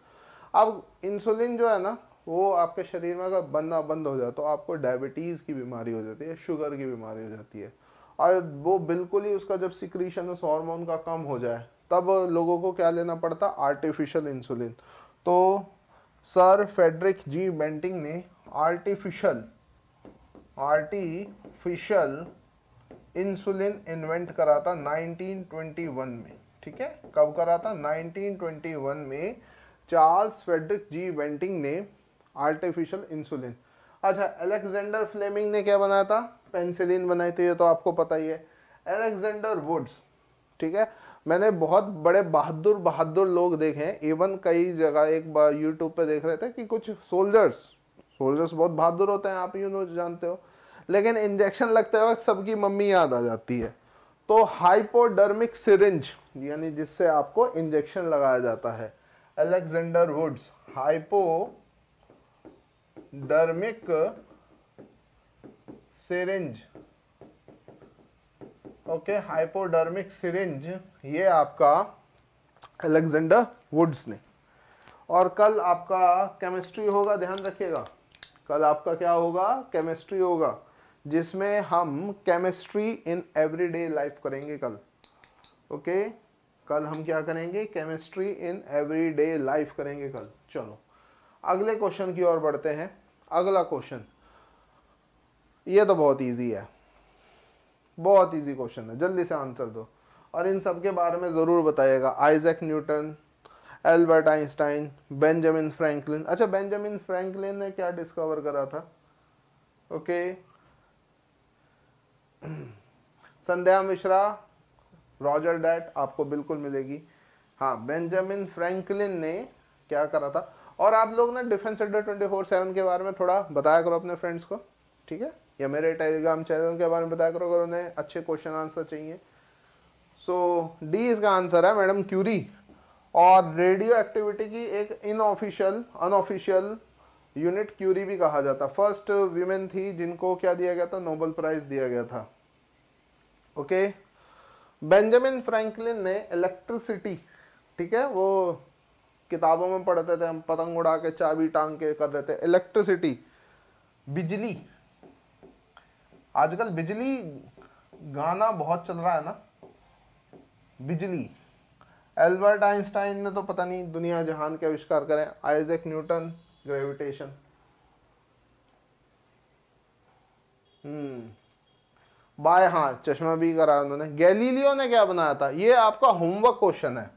अब इंसुलिन जो है ना वो आपके शरीर में अगर बनना बंद हो जाए तो आपको डायबिटीज़ की बीमारी हो जाती है शुगर की बीमारी हो जाती है और वो बिल्कुल ही उसका जब सिक्रीशन उस हॉर्मोन का कम हो जाए तब लोगों को क्या लेना पड़ता आर्टिफिशियल इंसुलिन तो सर फेडरिक जी बेंटिंग ने आर्टिफिशियल आर्टिफिशियल इंसुलिन इन्वेंट करा था 1921 में ठीक है कब करा था 1921 में चार्ल्स फेडरिक जी बेंटिंग ने आर्टिफिशियल इंसुलिन अच्छा एलेक्जेंडर फ्लेमिंग ने क्या बनाया था पेंसिलिन बनाई थी ये तो आपको पता ही है एलेक्जेंडर वुड्स ठीक है मैंने बहुत बड़े बहादुर बहादुर लोग देखे हैं इवन कई जगह एक बार यूट्यूब पे देख रहे थे कि कुछ सोल्जर्स सोल्जर्स बहुत बहादुर होते हैं आप यू नो जानते हो लेकिन इंजेक्शन लगते वक्त सबकी मम्मी याद आ जाती है तो हाइपोडर्मिक सिरिंज यानी जिससे आपको इंजेक्शन लगाया जाता है Alexander Woods hypodermic syringe okay hypodermic syringe ये आपका अलेक्जेंडर वुड्स ने और कल आपका केमिस्ट्री होगा ध्यान रखिएगा कल आपका क्या होगा केमिस्ट्री होगा जिसमें हम केमिस्ट्री इन एवरीडे लाइफ करेंगे कल ओके कल हम क्या करेंगे केमिस्ट्री इन एवरीडे लाइफ करेंगे कल चलो अगले क्वेश्चन की ओर बढ़ते हैं अगला क्वेश्चन ये तो बहुत इजी है बहुत इजी क्वेश्चन है जल्दी से आंसर दो और इन सब के बारे में ज़रूर बताइएगा Isaac Newton Albert Einstein Benjamin Franklin अच्छा बेंजामिन फ्रैंकलिन ने क्या डिस्कवर करा था okay Sandhya Mishra Roger that आपको बिल्कुल मिलेगी हाँ बेंजामिन फ्रैंकलिन ने क्या करा था और आप लोग ना defence Adda twenty four seven के बारे में थोड़ा बताया करो अपने फ्रेंड्स को ठीक है या मेरे टेलीग्राम चैनल के बारे में बताया करो अगर उन्हें अच्छे क्वेश्चन आंसर चाहिए सो so, डी इसका आंसर है मैडम क्यूरी और रेडियो एक्टिविटी की एक इनऑफिशियल अनऑफिशियल यूनिट क्यूरी भी कहा जाता फर्स्ट वीमेन थी जिनको क्या दिया गया था नोबल प्राइज दिया गया था ओके बेंजामिन फ्रैंकलिन ने इलेक्ट्रिसिटी ठीक है वो किताबों में पढ़ते थे हम पतंग उड़ा के चाबी टांग के कर रहे थे इलेक्ट्रिसिटी बिजली आजकल बिजली गाना बहुत चल रहा है ना बिजली एल्बर्ट आइंस्टाइन ने तो पता नहीं दुनिया जहान के आविष्कार करें आइजैक न्यूटन ग्रेविटेशन हम्म बाय हाँ चश्मा भी करा उन्होंने गैलीलियो ने क्या बनाया था ये आपका होमवर्क क्वेश्चन है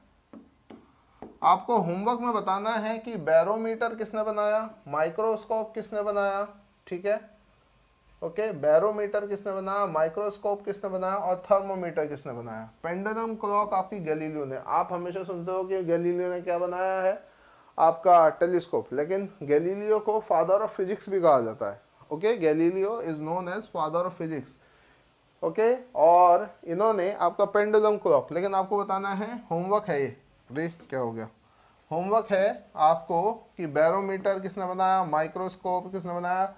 आपको होमवर्क में बताना है कि बैरोमीटर किसने बनाया माइक्रोस्कोप किसने बनाया ठीक है ओके okay, बैरोमीटर किसने बनाया माइक्रोस्कोप किसने बनाया और थर्मोमीटर किसने बनाया पेंडुलम क्लॉक आपकी गैलीलियो ने आप हमेशा सुनते हो कि गैलीलियो ने क्या बनाया है आपका टेलीस्कोप लेकिन गैलीलियो को फादर ऑफ फिजिक्स भी कहा जाता है okay Galileo is known as father of physics okay और इन्होंने आपका पेंडुलम क्लॉक लेकिन आपको बताना है होमवर्क है ये अरे क्या हो गया होमवर्क है आपको कि बैरोमीटर किसने बनाया माइक्रोस्कोप किसने बनाया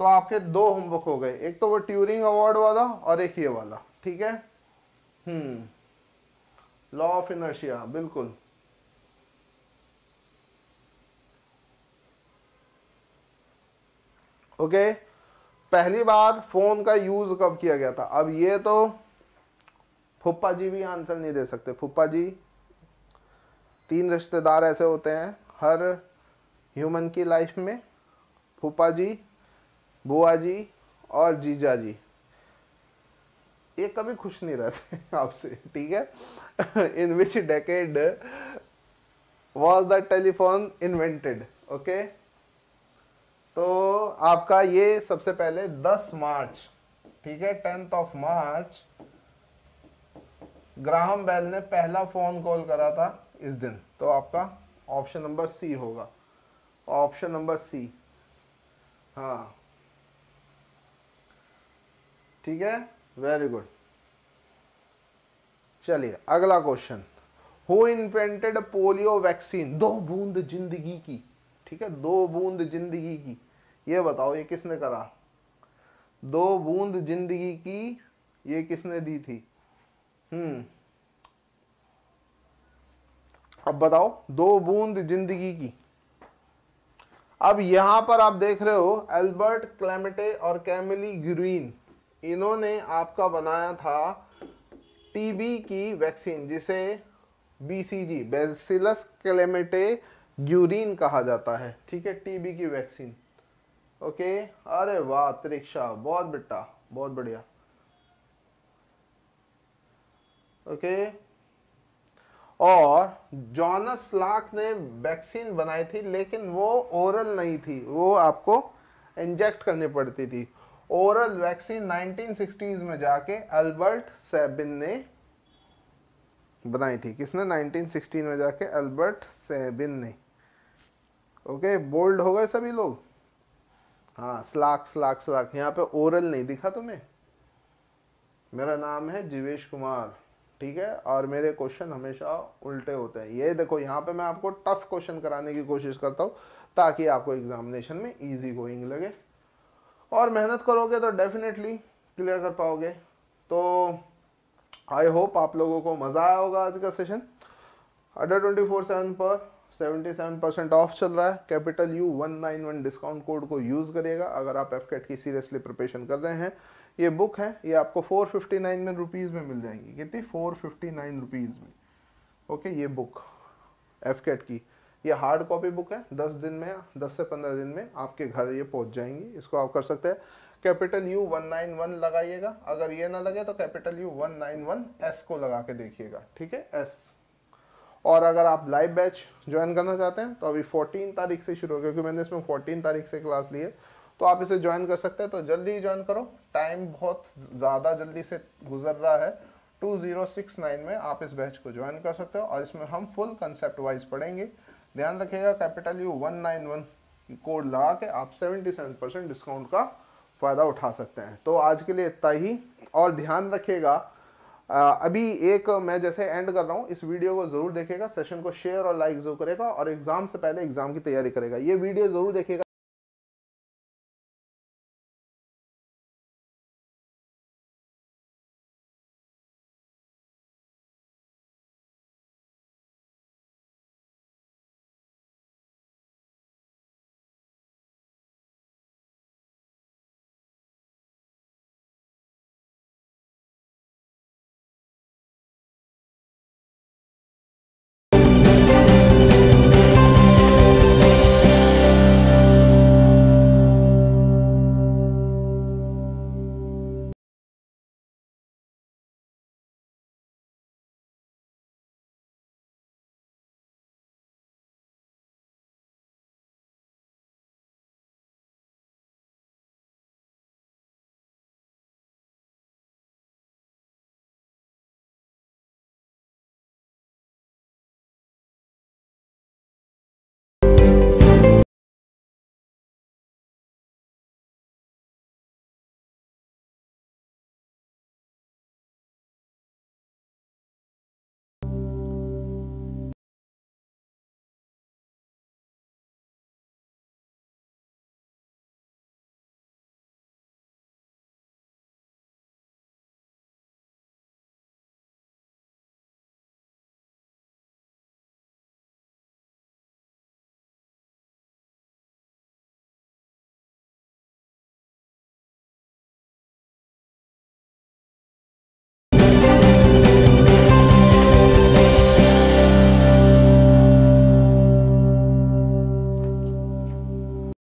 तो आपके दो होमवर्क हो गए एक तो वो ट्यूरिंग अवार्ड वाला और एक ये वाला ठीक है हम्म लॉ ऑफ इनर्शिया बिल्कुल ओके पहली बार फोन का यूज कब किया गया था अब ये तो फुप्पा जी भी आंसर नहीं दे सकते फुप्पा जी तीन रिश्तेदार ऐसे होते हैं हर ह्यूमन की लाइफ में फुप्पा जी बुआ जी और जीजा जी ये कभी खुश नहीं रहते आपसे ठीक है in which decade was the telephone invented okay तो आपका ये सबसे पहले 10 मार्च ठीक है tenth of March Graham Bell ने पहला फोन कॉल करा था इस दिन तो आपका ऑप्शन नंबर सी होगा ऑप्शन नंबर सी हाँ ठीक है वेरी गुड चलिए अगला question who invented polio vaccine दो बूंद जिंदगी की ठीक है दो बूंद जिंदगी की ये बताओ ये किसने करा दो बूंद जिंदगी की ये किसने दी थी हम्म अब बताओ दो बूंद जिंदगी की अब यहां पर आप देख रहे हो एल्बर्ट क्लेमेटे और कैमिली ग्रीन इन्होंने आपका बनाया था टीबी की वैक्सीन जिसे बीसीजी बेसिलस क्लेमेटे ग्यूरिन कहा जाता है ठीक है टीबी की वैक्सीन ओके अरे वाह त्रिक्षा बहुत बेटा बहुत बढ़िया ओके और जॉनस लाख ने वैक्सीन बनाई थी लेकिन वो ओरल नहीं थी वो आपको इंजेक्ट करनी पड़ती थी ओरल वैक्सीन 1960s में जाके अल्बर्ट सेबिन ने बनाई थी किसने 1916 में जाके अल्बर्ट सेबिन ने ओके बोल्ड हो गए सभी लोग हाँ स्लाक स्लाक स्लाक यहाँ पे ओरल नहीं दिखा तुम्हें मेरा नाम है जीवेश कुमार ठीक है और मेरे क्वेश्चन हमेशा उल्टे होते हैं ये देखो यहाँ पे मैं आपको टफ क्वेश्चन कराने की कोशिश करता हूँ ताकि आपको एग्जामिनेशन में इजी गोइंग लगे और मेहनत करोगे तो डेफिनेटली क्लियर कर पाओगे तो आई होप आप लोगों को मज़ा आया होगा आज का session under twenty four seven पर सेवेंटी सेवन परसेंट ऑफ चल रहा है capital U one nine one discount code को यूज़ करिएगा अगर आप एफ की सीरियसली प्रिपरेशन कर रहे हैं ये बुक है ये आपको फोर फिफ्टी नाइन में रुपीज़ में मिल जाएंगी कितनी फोर फिफ्टी नाइन रुपीज़ में ओके ये बुक एफ की ये हार्ड कॉपी बुक है दस दिन में दस से पंद्रह दिन में आपके घर ये पहुंच जाएंगी इसको आप कर सकते हैं capital U one nine one लगाइएगा अगर ये ना लगे तो capital U one nine one S को लगा के देखिएगा ठीक है एस और अगर आप लाइव बैच ज्वाइन करना चाहते हैं तो अभी फोर्टीन तारीख से शुरू हो क्योंकि मैंने इसमें फोर्टीन तारीख से क्लास ली है तो आप इसे ज्वाइन कर सकते हैं तो जल्दी ही ज्वाइन करो टाइम बहुत ज़्यादा जल्दी से गुजर रहा है 2069 में आप इस बैच को ज्वाइन कर सकते हो और इसमें हम फुल कंसेप्ट वाइज पढ़ेंगे ध्यान रखिएगा capital U one nine one code लगा के आप सेवेंटी सेवन परसेंट डिस्काउंट का फ़ायदा उठा सकते हैं तो आज के लिए इतना ही और ध्यान रखिएगा अभी एक मैं जैसे एंड कर रहा हूँ इस वीडियो को ज़रूर देखेगा सेशन को शेयर और लाइक जरूर करेगा और एग्ज़ाम से पहले एग्ज़ाम की तैयारी करेगा ये वीडियो ज़रूर देखेगा